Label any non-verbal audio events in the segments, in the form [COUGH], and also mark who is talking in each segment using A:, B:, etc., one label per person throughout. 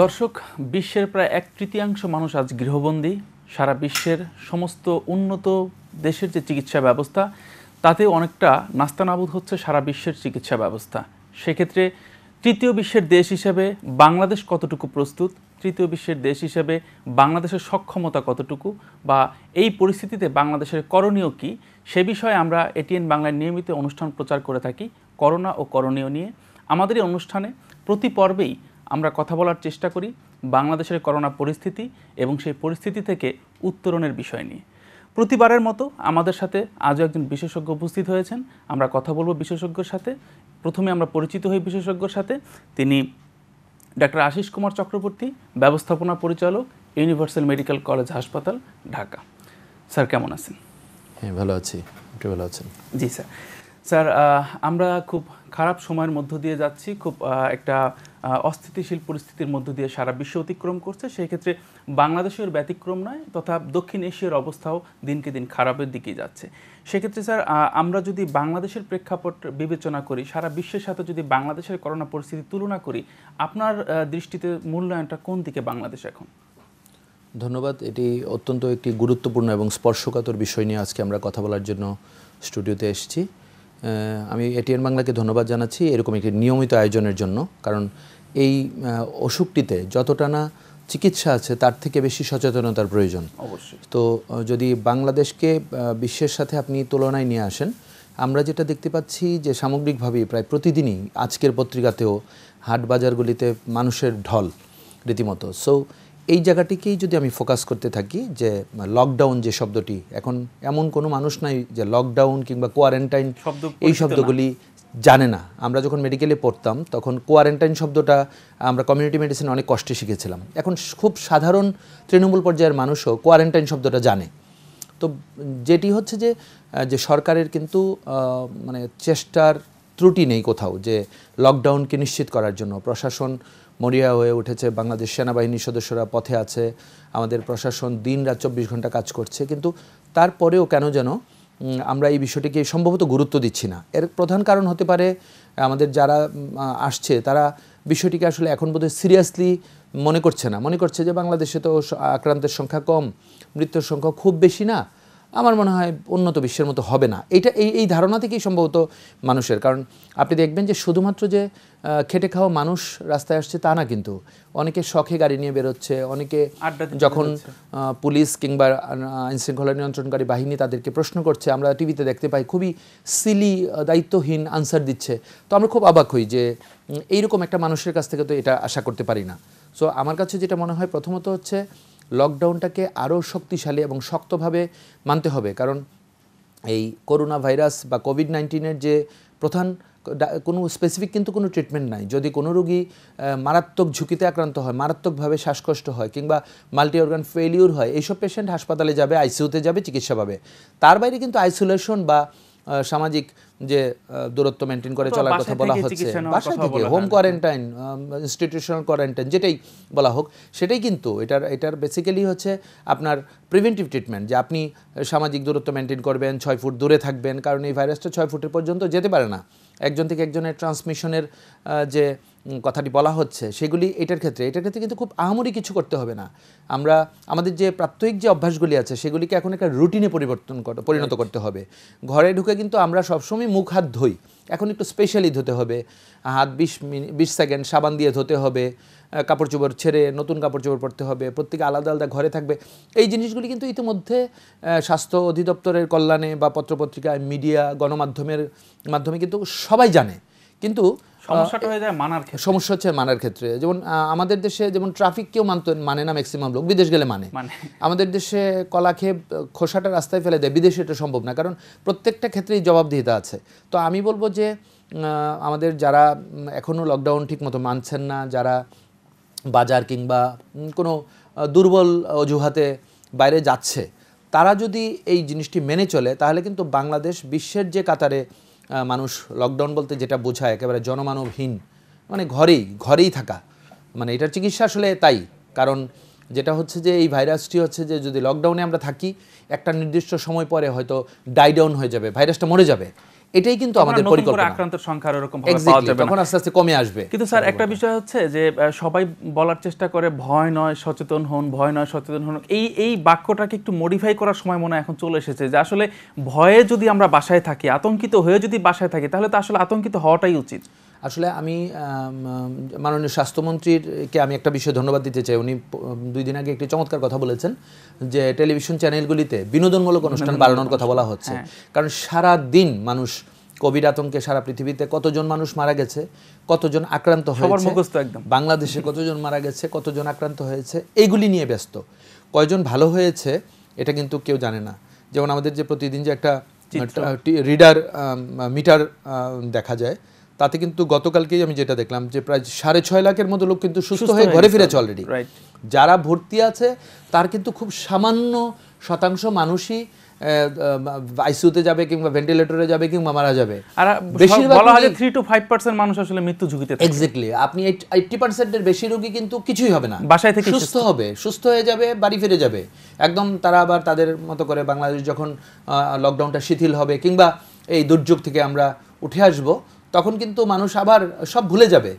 A: দর্শক বিশ্বের প্রায় এক তৃতীয়াংশ মানুষ আজ গৃহবন্দী সারা বিশ্বের সমস্ত উন্নত দেশের যে চিকিৎসা ব্যবস্থা তাতে অনেকটা নাস্তানাবুদ হচ্ছে সারা বিশ্বের চিকিৎসা ব্যবস্থা সেক্ষেত্রে তৃতীয় বিশ্বের দেশ হিসাবে বাংলাদেশ কতটুকু প্রস্তুত তৃতীয় বিশ্বের দেশ হিসাবে বাংলাদেশের সক্ষমতা কতটুকু বা এই পরিস্থিতিতে বাংলাদেশের করণীয় কি সে বিষয়ে আমরা এটিএন বাংলায় নিয়মিত অনুষ্ঠান প্রচার করে থাকি করোনা ও করণীয় নিয়ে আমাদের এই অনুষ্ঠানে প্রতি পর্বেই আমরা কথা বলার চেষ্টা করি বাংলাদেশের করোনা পরিস্থিতি এবং সেই পরিস্থিতি থেকে উত্তরণের বিষয় নিয়ে প্রতিবারের মতো আমাদের সাথে আজও একজন বিশেষজ্ঞ উপস্থিত হয়েছেন আমরা কথা বলবো বিশেষজ্ঞর সাথে প্রথমে আমরা পরিচিত হই বিশেষজ্ঞর সাথে তিনি ডাক্তার আশিস কুমার চক্রবর্তী ব্যবস্থাপনা পরিচালক ইউনিভার্সাল মেডিকেল কলেজ হাসপাতাল ঢাকা স্যার কেমন আছেন
B: হ্যাঁ ভালো আছি ভালো আছেন জি
A: স্যার স্যার আমরা খুব খারাপ সময়ের মধ্য দিয়ে যাচ্ছি খুব একটা অস্থিতিশীল পরিস্থিতির মধ্য দিয়ে সারা বিশ্ব অতিক্রম করছে সেই ক্ষেত্রে বাংলাদেশের ব্যতিক্রম নয় তথা দক্ষিণ এশিয়ার অবস্থাও দিনকে দিন খারাপের দিকে যাচ্ছে সেক্ষেত্রে স্যার আমরা যদি বাংলাদেশের প্রেক্ষাপট বিবেচনা করি সারা বিশ্বের সাথে যদি বাংলাদেশের করোনা পরিস্থিতি তুলনা করি আপনার দৃষ্টিতে মূল্যায়নটা কোন দিকে বাংলাদেশ এখন
B: ধন্যবাদ এটি অত্যন্ত একটি গুরুত্বপূর্ণ এবং স্পর্শকাতর বিষয় নিয়ে আজকে আমরা কথা বলার জন্য স্টুডিওতে এসেছি আমি এটিএন বাংলাকে ধন্যবাদ জানাচ্ছি এরকম একটি নিয়মিত আয়োজনের জন্য কারণ এই অসুখটিতে যতটা না চিকিৎসা আছে তার থেকে বেশি সচেতনতার প্রয়োজন অবশ্যই তো যদি বাংলাদেশকে বিশ্বের সাথে আপনি তুলনায় নিয়ে আসেন আমরা যেটা দেখতে পাচ্ছি যে সামগ্রিকভাবে প্রায় প্রতিদিনই আজকের পত্রিকাতেও হাট বাজারগুলিতে মানুষের ঢল রীতিমতো সো এই জায়গাটিকেই যদি আমি ফোকাস করতে থাকি যে লকডাউন যে শব্দটি এখন এমন কোনো মানুষ নাই যে লকডাউন কিংবা কোয়ারেন্টাইন শব্দ এই শব্দগুলি জানে না আমরা যখন মেডিকেলে পড়তাম তখন কোয়ারেন্টাইন শব্দটা আমরা কমিউনিটি মেডিসিন অনেক কষ্টে শিখেছিলাম এখন খুব সাধারণ তৃণমূল পর্যায়ের মানুষও কোয়ারেন্টাইন শব্দটা জানে তো যেটি হচ্ছে যে যে সরকারের কিন্তু মানে চেষ্টার ত্রুটি নেই কোথাও যে লকডাউনকে নিশ্চিত করার জন্য প্রশাসন মরিয়া হয়ে উঠেছে বাংলাদেশ সেনাবাহিনীর সদস্যরা পথে আছে আমাদের প্রশাসন দিন রাত চব্বিশ ঘন্টা কাজ করছে কিন্তু তারপরেও কেন যেন আমরা এই বিষয়টিকে সম্ভবত গুরুত্ব দিচ্ছি না এর প্রধান কারণ হতে পারে আমাদের যারা আসছে তারা বিষয়টিকে আসলে এখন বোধহয় সিরিয়াসলি মনে করছে না মনে করছে যে বাংলাদেশে তো আক্রান্তের সংখ্যা কম মৃত্যুর সংখ্যা খুব বেশি না আমার মনে হয় উন্নত বিশ্বের মতো হবে না এটা এই এই ধারণা থেকেই সম্ভবত মানুষের কারণ আপনি দেখবেন যে শুধুমাত্র যে খেটে খাওয়া মানুষ রাস্তায় আসছে তা না কিন্তু অনেকে শখে গাড়ি নিয়ে বেরোচ্ছে অনেকে যখন পুলিশ কিংবা আইনশৃঙ্খলা নিয়ন্ত্রণকারী বাহিনী তাদেরকে প্রশ্ন করছে আমরা টিভিতে দেখতে পাই খুবই সিলি দায়িত্বহীন আনসার দিচ্ছে তো আমরা খুব অবাক হই যে এইরকম একটা মানুষের কাছ থেকে তো এটা আশা করতে পারি না সো আমার কাছে যেটা মনে হয় প্রথমত হচ্ছে লকডাউনটাকে আরও শক্তিশালী এবং শক্তভাবে মানতে হবে কারণ এই করোনা ভাইরাস বা কোভিড নাইন্টিনের যে প্রধান কোনো স্পেসিফিক কিন্তু কোনো ট্রিটমেন্ট নাই যদি কোনো রোগী মারাত্মক ঝুঁকিতে আক্রান্ত হয় মারাত্মকভাবে শ্বাসকষ্ট হয় কিংবা মাল্টি অর্গান ফেলিউর হয় এইসব পেশেন্ট হাসপাতালে যাবে আইসিউতে যাবে চিকিৎসা পাবে তার বাইরে কিন্তু আইসোলেশন বা সামাজিক যে দূরত্ব মেনটেন করে চলার কথা বলা হচ্ছে বাসা থেকে হোম কোয়ারেন্টাইন ইনস্টিটিউশনাল কোয়ারেন্টাইন যেটাই বলা হোক সেটাই কিন্তু এটার এটার বেসিক্যালি হচ্ছে আপনার প্রিভেন্টিভ ট্রিটমেন্ট যে আপনি সামাজিক দূরত্ব মেনটেন করবেন ছয় ফুট দূরে থাকবেন কারণ এই ভাইরাসটা ছয় ফুটের পর্যন্ত যেতে পারে না একজন থেকে একজনের ট্রান্সমিশনের যে কথাটি বলা হচ্ছে সেগুলি এটার ক্ষেত্রে এটার ক্ষেত্রে কিন্তু খুব আহামরি কিছু করতে হবে না আমরা আমাদের যে প্রাত্যহিক যে অভ্যাসগুলি আছে সেগুলিকে এখন একটা রুটিনে পরিবর্তন পরিণত করতে হবে ঘরে ঢুকে কিন্তু আমরা সবসময় মুখ হাত ধুই এখন একটু স্পেশালি ধুতে হবে হাত বিশ মিনিট বিশ সেকেন্ড সাবান দিয়ে ধুতে হবে কাপড় চোপড় ছেড়ে নতুন কাপড় চোপড় পরতে হবে প্রত্যেকে আলাদা আলাদা ঘরে থাকবে এই জিনিসগুলি কিন্তু ইতিমধ্যে স্বাস্থ্য অধিদপ্তরের কল্যাণে বা পত্রপত্রিকায় মিডিয়া গণমাধ্যমের মাধ্যমে কিন্তু সবাই জানে কিন্তু সমস্যাটা হয়ে যায় মানার ক্ষেত্রে সমস্যা হচ্ছে মানার ক্ষেত্রে যেমন আমাদের দেশে যেমন ট্রাফিক কেউ মানত মানে না ম্যাক্সিমাম লোক বিদেশ গেলে মানে, মানে। আমাদের দেশে কলা খেয়ে খোসাটা রাস্তায় ফেলে দেয় বিদেশে এটা সম্ভব না কারণ প্রত্যেকটা ক্ষেত্রেই জবাবদিহিতা আছে তো আমি বলবো যে আমাদের যারা এখনও লকডাউন ঠিক মতো মানছেন না যারা বাজার কিংবা কোনো দুর্বল অজুহাতে বাইরে যাচ্ছে তারা যদি এই জিনিসটি মেনে চলে তাহলে কিন্তু বাংলাদেশ বিশ্বের যে কাতারে মানুষ লকডাউন বলতে যেটা বোঝায় একেবারে জনমানবহীন মানে ঘরেই ঘরেই থাকা মানে এটার চিকিৎসা আসলে তাই কারণ যেটা হচ্ছে যে এই ভাইরাসটি হচ্ছে যে যদি লকডাউনে আমরা থাকি একটা নির্দিষ্ট সময় পরে হয়তো ডাইডাউন হয়ে যাবে ভাইরাসটা মরে যাবে এটাই কিন্তু আমাদের পরিকল্পনা আক্রান্তের সংখ্যা এরকম পাওয়া যাবে তখন আস্তে আস্তে কমে আসবে কিন্তু স্যার একটা
A: বিষয় হচ্ছে যে সবাই বলার চেষ্টা করে ভয় নয় সচেতন হন ভয় নয় সচেতন হন এই এই বাক্যটাকে একটু মডিফাই করার সময় মনে এখন চলে এসেছে যে আসলে ভয়ে যদি আমরা বাসায় থাকি আতঙ্কিত হয়ে যদি
B: বাসায় থাকি তাহলে তো আসলে আতঙ্কিত হওয়াটাই উচিত আসলে আমি মাননীয় স্বাস্থ্যমন্ত্রীরকে আমি একটা বিষয়ে ধন্যবাদ দিতে চাই উনি দুই দিন আগে একটি চমৎকার কথা বলেছেন যে টেলিভিশন চ্যানেলগুলিতে বিনোদনমূলক অনুষ্ঠান বাড়ানোর কথা বলা হচ্ছে হ্যাঁ। কারণ সারা দিন মানুষ কোভিড আতঙ্কে সারা পৃথিবীতে কতজন মানুষ মারা গেছে কতজন আক্রান্ত হয়েছে বাংলাদেশে কতজন মারা গেছে কতজন আক্রান্ত হয়েছে এইগুলি নিয়ে ব্যস্ত কয়জন ভালো হয়েছে এটা কিন্তু কেউ জানে না যেমন আমাদের যে প্রতিদিন যে একটা রিডার মিটার দেখা যায় তাতে কিন্তু গতকালকেই আমি যেটা দেখলাম যে প্রায় সাড়ে ছয় লাখের মতো লোক কিন্তু সুস্থ হয়ে ঘরে ফিরেছে অলরেডি যারা ভর্তি আছে তার কিন্তু খুব সামান্য শতাংশ মানুষই আইসিউতে যাবে কিংবা ভেন্টিলেটরে যাবে কিংবা মারা যাবে আর বেশিরভাগ থ্রি টু ফাইভ পার্সেন্ট মানুষ আসলে মৃত্যু ঝুঁকিতে থাকে এক্স্যাক্টলি আপনি 80% পার্সেন্টের বেশি রোগী কিন্তু কিছুই হবে না বাসায় থেকে সুস্থ হবে সুস্থ হয়ে যাবে বাড়ি ফিরে যাবে একদম তারা আবার তাদের মতো করে বাংলাদেশ যখন লকডাউনটা শিথিল হবে কিংবা এই দুর্যোগ থেকে আমরা উঠে আসবো তখন কিন্তু মানুষ আবার সব ভুলে যাবে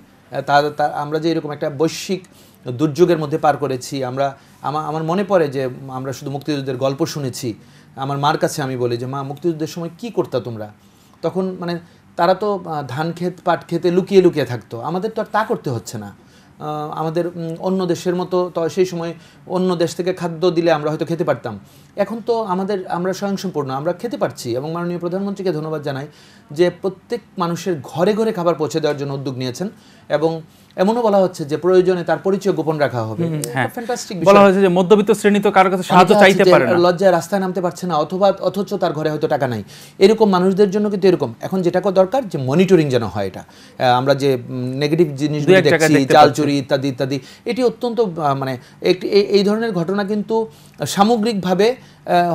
B: তা আমরা যে এরকম একটা বৈশ্বিক দুর্যোগের মধ্যে পার করেছি আমরা আমার মনে পড়ে যে আমরা শুধু মুক্তিযুদ্ধের গল্প শুনেছি আমার মার কাছে আমি বলি যে মা মুক্তিযুদ্ধের সময় কি করতা তোমরা তখন মানে তারা তো ধান ক্ষেত পাট খেতে লুকিয়ে লুকিয়ে থাকতো আমাদের তো আর তা করতে হচ্ছে না আমাদের অন্য দেশের মতো তো সেই সময় অন্য দেশ থেকে খাদ্য দিলে আমরা হয়তো খেতে পারতাম এখন তো আমাদের আমরা স্বয়ংসম্পূর্ণ আমরা খেতে পারছি এবং মাননীয় প্রধানমন্ত্রীকে ধন্যবাদ জানাই যে প্রত্যেক মানুষের ঘরে ঘরে খাবার পৌঁছে দেওয়ার জন্য উদ্যোগ নিয়েছেন এবং এমনও বলা হচ্ছে যে প্রয়োজনে তার পরিচয় গোপন রাখা হবে হ্যাঁ। বলা হয়েছে যে মধ্যবিত্ত শ্রেণী তো কারোর কাছে সাহায্য চাইতে পারে না লজ্জায় রাস্তায় নামতে পারছে না অথবা অথচ তার ঘরে হয়তো টাকা নাই এরকম মানুষদের জন্য কিন্তু এরকম এখন যেটা কো দরকার যে মনিটরিং যেন হয় এটা আমরা যে নেগেটিভ জিনিসগুলো দেখছি চাল চুরি ইত্যাদি ইত্যাদি এটি অত্যন্ত মানে একটি এই ধরনের ঘটনা কিন্তু সামগ্রিকভাবে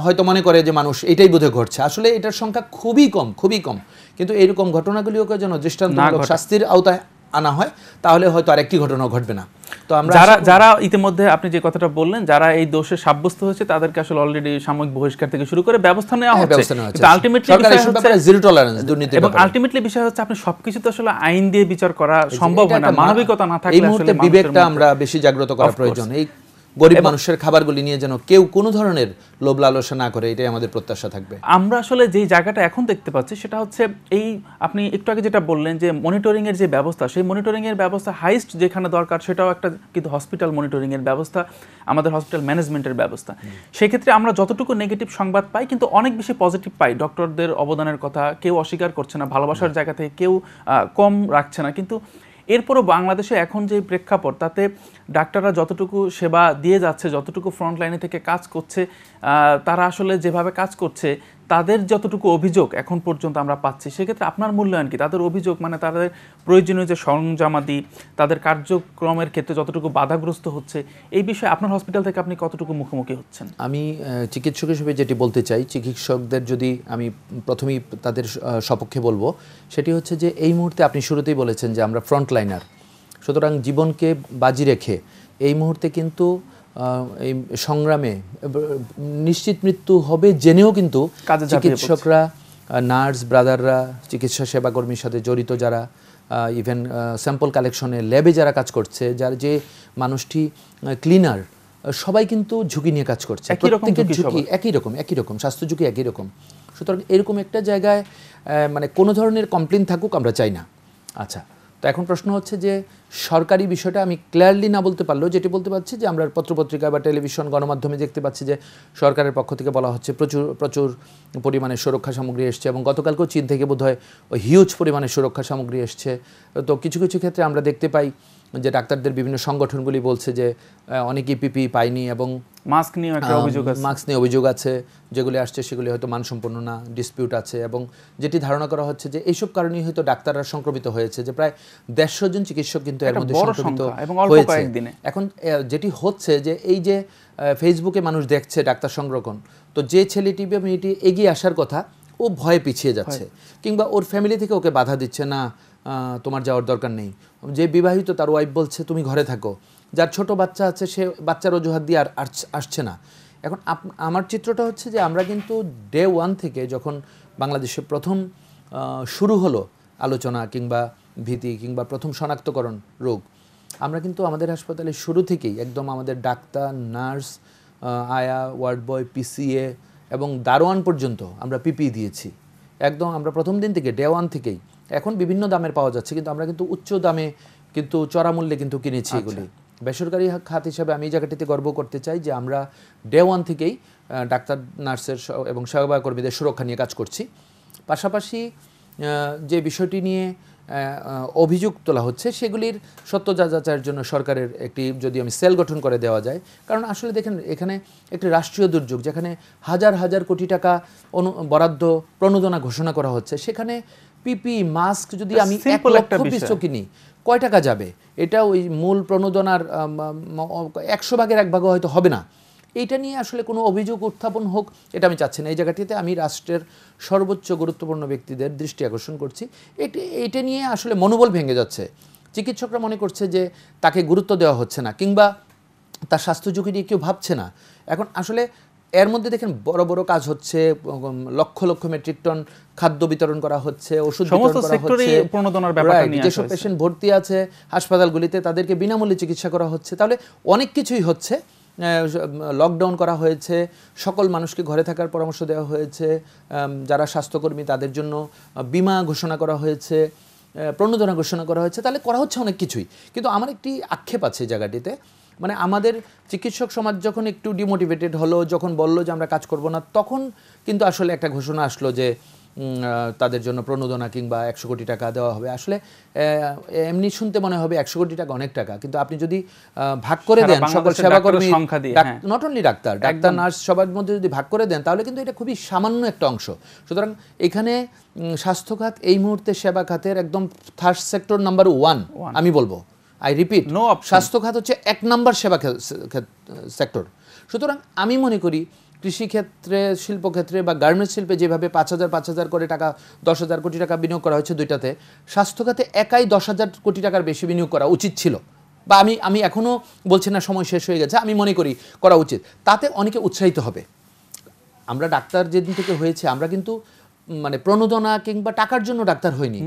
B: হয়তো মনে করে যে মানুষ এটাই বোধে ঘটছে আসলে এটার সংখ্যা খুবই কম খুবই কম কিন্তু এরকম ঘটনাগুলিও যেন দৃষ্টান্তমূলক শাস্তির আওতায় আনা হয় তাহলে হয়তো আরেকটি ঘটনা ঘটবে না তো আমরা যারা যারা ইতিমধ্যে আপনি যে কথাটা বললেন
A: যারা এই দোষে সাব্যস্ত হয়েছে তাদেরকে আসলে অলরেডি সাময়িক বহিষ্কার থেকে শুরু করে ব্যবস্থা নেওয়া হবে আলটিমেটলি আলটিমেটলি বিষয় হচ্ছে আপনি সবকিছু তো আসলে আইন দিয়ে বিচার করা সম্ভব হয় না মানবিকতা না থাকলে আসলে বিবেকটা আমরা
B: বেশি জাগ্রত করা প্রয়োজন এই গরিব মানুষের খাবারগুলি নিয়ে যেন কেউ কোনো ধরনের লোভ লালসা না করে এটাই আমাদের প্রত্যাশা থাকবে আমরা আসলে যে জায়গাটা এখন দেখতে পাচ্ছি সেটা হচ্ছে
A: এই আপনি একটু আগে যেটা বললেন যে মনিটরিংয়ের যে ব্যবস্থা সেই মনিটরিংয়ের ব্যবস্থা হাইস্ট যেখানে দরকার সেটাও একটা কিন্তু হসপিটাল মনিটরিংয়ের ব্যবস্থা আমাদের হসপিটাল ম্যানেজমেন্টের ব্যবস্থা সেক্ষেত্রে আমরা যতটুকু নেগেটিভ সংবাদ পাই কিন্তু অনেক বেশি পজিটিভ পাই ডক্টরদের অবদানের কথা কেউ অস্বীকার করছে না ভালোবাসার জায়গা থেকে কেউ কম রাখছে না কিন্তু এরপরও বাংলাদেশে এখন যে প্রেক্ষাপট তাতে ডাক্তাররা যতটুকু সেবা দিয়ে যাচ্ছে যতটুকু ফ্রন্টলাইনে থেকে কাজ করছে তারা আসলে যেভাবে কাজ করছে তাদের যতটুকু অভিযোগ এখন পর্যন্ত আমরা পাচ্ছি সেক্ষেত্রে আপনার মূল্যায়ন কি তাদের অভিযোগ মানে তাদের প্রয়োজনীয় যে সরঞ্জামাদি তাদের কার্যক্রমের ক্ষেত্রে যতটুকু বাধাগ্রস্ত হচ্ছে এই বিষয়ে আপনার হসপিটাল থেকে আপনি কতটুকু মুখোমুখি হচ্ছেন
B: আমি চিকিৎসক হিসেবে যেটি বলতে চাই চিকিৎসকদের যদি আমি প্রথমেই তাদের সপক্ষে বলবো সেটি হচ্ছে যে এই মুহূর্তে আপনি শুরুতেই বলেছেন যে আমরা ফ্রন্টলাইনার সুতরাং জীবনকে বাজি রেখে এই মুহূর্তে কিন্তু এই সংগ্রামে নিশ্চিত মৃত্যু হবে জেনেও কিন্তু চিকিৎসকরা নার্স ব্রাদাররা চিকিৎসা সেবাকর্মীর সাথে জড়িত যারা ইভেন স্যাম্পল কালেকশনে ল্যাবে যারা কাজ করছে যার যে মানুষটি ক্লিনার সবাই কিন্তু ঝুঁকি নিয়ে কাজ করছে প্রত্যেকের ঝুঁকি একই রকম একই রকম স্বাস্থ্য ঝুঁকি একই রকম সুতরাং এরকম একটা জায়গায় মানে কোনো ধরনের কমপ্লেন থাকুক আমরা চাই না আচ্ছা তো এখন প্রশ্ন হচ্ছে যে সরকারি বিষয়টা আমি ক্লিয়ারলি না বলতে পারলেও যেটি বলতে পারছি যে আমরা পত্রপত্রিকা বা টেলিভিশন গণমাধ্যমে দেখতে পাচ্ছি যে সরকারের পক্ষ থেকে বলা হচ্ছে প্রচুর প্রচুর পরিমাণে সুরক্ষা সামগ্রী এসছে এবং গতকালকেও চীন থেকে বোধহয় হিউজ পরিমাণে সুরক্ষা সামগ্রী এসছে তো কিছু কিছু ক্ষেত্রে আমরা দেখতে পাই যে ডাক্তারদের বিভিন্ন সংগঠনগুলি বলছে যে অনেক ইপিপি e পায়নি এবং মাস্ক নিয়ে একটা অভিযোগ আছে মাস্ক নিয়ে অভিযোগ আছে যেগুলি আসছে সেগুলি হয়তো মানসম্পন্ন না ডিসপিউট আছে এবং যেটি ধারণা করা হচ্ছে যে এইসব কারণেই হয়তো ডাক্তাররা সংক্রমিত হয়েছে যে প্রায় দেড়শো জন চিকিৎসক কিন্তু এর মধ্যে সংক্রমিত হয়েছে এখন যেটি হচ্ছে যে এই যে ফেসবুকে মানুষ দেখছে ডাক্তার সংরক্ষণ তো যে ছেলেটি বা মেয়েটি এগিয়ে আসার কথা ও ভয়ে পিছিয়ে যাচ্ছে কিংবা ওর ফ্যামিলি থেকে ওকে বাধা দিচ্ছে না তোমার যাওয়ার দরকার নেই যে বিবাহিত তার ওয়াইফ বলছে তুমি ঘরে থাকো যার ছোট বাচ্চা আছে সে বাচ্চার অজুহাত দিয়ে আর আসছে না এখন আমার চিত্রটা হচ্ছে যে আমরা কিন্তু ডে ওয়ান থেকে যখন বাংলাদেশে প্রথম শুরু হলো আলোচনা কিংবা ভীতি কিংবা প্রথম শনাক্তকরণ রোগ আমরা কিন্তু আমাদের হাসপাতালে শুরু থেকেই একদম আমাদের ডাক্তার নার্স আয়া ওয়ার্ড বয় পিসিএ এবং দারোয়ান পর্যন্ত আমরা পিপি e দিয়েছি একদম আমরা প্রথম দিন থেকে ডে ওয়ান থেকেই এখন বিভিন্ন দামের পাওয়া যাচ্ছে কিন্তু আমরা কিন্তু উচ্চ দামে কিন্তু চড়া মূল্যে কিন্তু কিনেছি আচ্ছা। এগুলি বেসরকারি খাত হিসাবে আমি এই জায়গাটিতে গর্ব করতে চাই যে আমরা ডে ওয়ান থেকেই ডাক্তার নার্সের এবং সেবা কর্মীদের সুরক্ষা নিয়ে কাজ করছি পাশাপাশি যে বিষয়টি নিয়ে অভিযোগ তোলা হচ্ছে সেগুলির সত্য যাচাইয়ের জন্য সরকারের একটি যদি আমি সেল গঠন করে দেওয়া যায় কারণ আসলে দেখেন এখানে একটি রাষ্ট্রীয় দুর্যোগ যেখানে হাজার হাজার কোটি টাকা অনু বরাদ্দ প্রণোদনা ঘোষণা করা হচ্ছে সেখানে পিপি মাস্ক যদি আমি এক লক্ষ পিস কিনি কয় টাকা যাবে এটা ওই মূল প্রণোদনার একশো ভাগের এক ভাগও হয়তো হবে না এইটা নিয়ে আসলে কোনো অভিযোগ উত্থাপন হোক এটা আমি চাচ্ছি না এই জায়গাটিতে আমি রাষ্ট্রের সর্বোচ্চ গুরুত্বপূর্ণ ব্যক্তিদের দৃষ্টি আকর্ষণ করছি এটি এটা নিয়ে আসলে মনোবল ভেঙে যাচ্ছে চিকিৎসকরা মনে করছে যে তাকে গুরুত্ব দেওয়া হচ্ছে না কিংবা তার স্বাস্থ্য ঝুঁকি নিয়ে কেউ ভাবছে না এখন আসলে এর মধ্যে দেখেন বড় বড় কাজ হচ্ছে লক্ষ লক্ষ মেট্রিক টন খাদ্য বিতরণ করা হচ্ছে ওষুধ বিতরণ করা হচ্ছে ব্যাপারটা নিয়ে যেসব পেশেন্ট ভর্তি আছে হাসপাতালগুলিতে তাদেরকে বিনামূল্যে চিকিৎসা করা হচ্ছে তাহলে অনেক কিছুই হচ্ছে লকডাউন করা হয়েছে সকল মানুষকে ঘরে থাকার পরামর্শ দেওয়া হয়েছে যারা স্বাস্থ্যকর্মী তাদের জন্য বিমা ঘোষণা করা হয়েছে প্রণোদনা ঘোষণা করা হয়েছে তাহলে করা হচ্ছে অনেক কিছুই কিন্তু আমার একটি আক্ষেপ আছে জায়গাটিতে মানে আমাদের চিকিৎসক সমাজ যখন একটু ডিমোটিভেটেড হলো যখন বলল যে আমরা কাজ করব না তখন কিন্তু আসলে একটা ঘোষণা আসলো যে তাদের জন্য প্রণোদনা কিংবা একশো কোটি টাকা দেওয়া হবে আসলে এমনি শুনতে মনে হবে একশো কোটি টাকা অনেক টাকা কিন্তু আপনি যদি ভাগ করে দেন সকল সেবাকর্মী নট অনলি হ্যাঁ। ডাক্তার ডাক্তার নার্স সবার মধ্যে যদি ভাগ করে দেন তাহলে কিন্তু এটা খুবই সামান্য একটা অংশ সুতরাং এখানে স্বাস্থ্য খাত এই মুহূর্তে সেবা খাতের একদম থার্ড সেক্টর নাম্বার ওয়ান আমি বলবো আই রিপিট নো স্বাস্থ্য খাত হচ্ছে এক নাম্বার সেবা সেক্টর সুতরাং আমি মনে করি কৃষিক্ষেত্রে শিল্পক্ষেত্রে বা গার্মেন্টস শিল্পে যেভাবে পাঁচ হাজার পাঁচ হাজার করে টাকা দশ হাজার কোটি টাকা বিনিয়োগ করা হয়েছে দুইটাতে স্বাস্থ্য খাতে একাই দশ হাজার কোটি টাকার বেশি বিনিয়োগ করা উচিত ছিল বা আমি আমি এখনও বলছি না সময় শেষ হয়ে গেছে আমি মনে করি করা উচিত তাতে অনেকে উৎসাহিত হবে আমরা ডাক্তার যেদিন থেকে হয়েছে আমরা কিন্তু মানে প্রণোদনা কিংবা টাকার জন্য ডাক্তার হইনি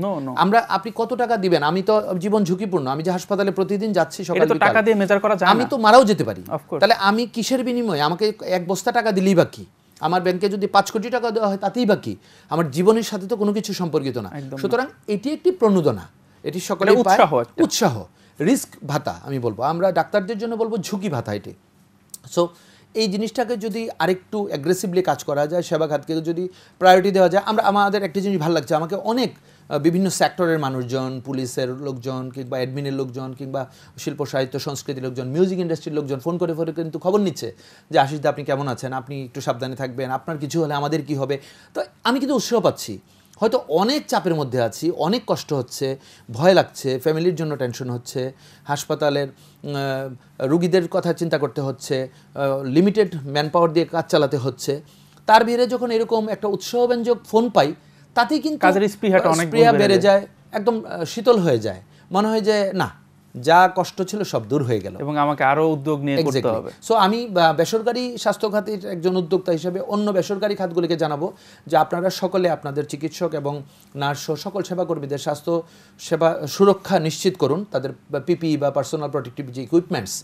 B: আমরা আপনি কত টাকা দিবেন আমি তো জীবন ঝুঁকিপূর্ণ আমি যে হাসপাতালে প্রতিদিন যাচ্ছি সকালে টাকা দিয়ে মেজার করা যায় আমি তো মারাও যেতে পারি তাহলে আমি কিসের বিনিময়ে আমাকে এক বস্তা টাকা দিলেই বাকি আমার ব্যাংকে যদি পাঁচ কোটি টাকা দেওয়া হয় তাতেই বাকি আমার জীবনের সাথে তো কোনো কিছু সম্পর্কিত না সুতরাং এটি একটি প্রণোদনা এটি সকলে উৎসাহ উৎসাহ রিস্ক ভাতা আমি বলবো আমরা ডাক্তারদের জন্য বলবো ঝুঁকি ভাতা এটি সো এই জিনিসটাকে যদি আরেকটু অ্যাগ্রেসিভলি কাজ করা যায় সেবা খাতকে যদি প্রায়োরিটি দেওয়া যায় আমরা আমাদের একটা জিনিস ভালো লাগছে আমাকে অনেক বিভিন্ন সেক্টরের মানুষজন পুলিশের লোকজন কিংবা অ্যাডমিনের লোকজন কিংবা শিল্প সাহিত্য সংস্কৃতির লোকজন মিউজিক ইন্ডাস্ট্রির লোকজন ফোন করে ফোনে কিন্তু খবর নিচ্ছে যে আশিস আপনি কেমন আছেন আপনি একটু সাবধানে থাকবেন আপনার কিছু হলে আমাদের কি হবে তো আমি কিন্তু উৎসাহ পাচ্ছি হয়তো অনেক চাপের মধ্যে আছি অনেক কষ্ট হচ্ছে ভয় লাগছে ফ্যামিলির জন্য টেনশন হচ্ছে হাসপাতালের রুগীদের কথা চিন্তা করতে হচ্ছে লিমিটেড ম্যান পাওয়ার দিয়ে কাজ চালাতে হচ্ছে তার ভিড়ে যখন এরকম একটা উৎসাহব্যঞ্জক ফোন পাই তাতেই কিন্তু কাজের বেড়ে যায় একদম শীতল হয়ে যায় মনে হয় যে না যা কষ্ট ছিল সব দূর হয়ে গেল এবং আমাকে আরো উদ্যোগ নিয়ে করতে হবে সো আমি বেসরকারি স্বাস্থ্য খাতের একজন উদ্যোক্তা হিসেবে অন্য বেসরকারি খাতগুলিকে জানাবো যে আপনারা সকলে আপনাদের চিকিৎসক এবং নার্স সকল সেবাকর্মীদের স্বাস্থ্য সেবা সুরক্ষা নিশ্চিত করুন তাদের পিপি বা পার্সোনাল প্রোটেক্টিভ যে ইকুইপমেন্টস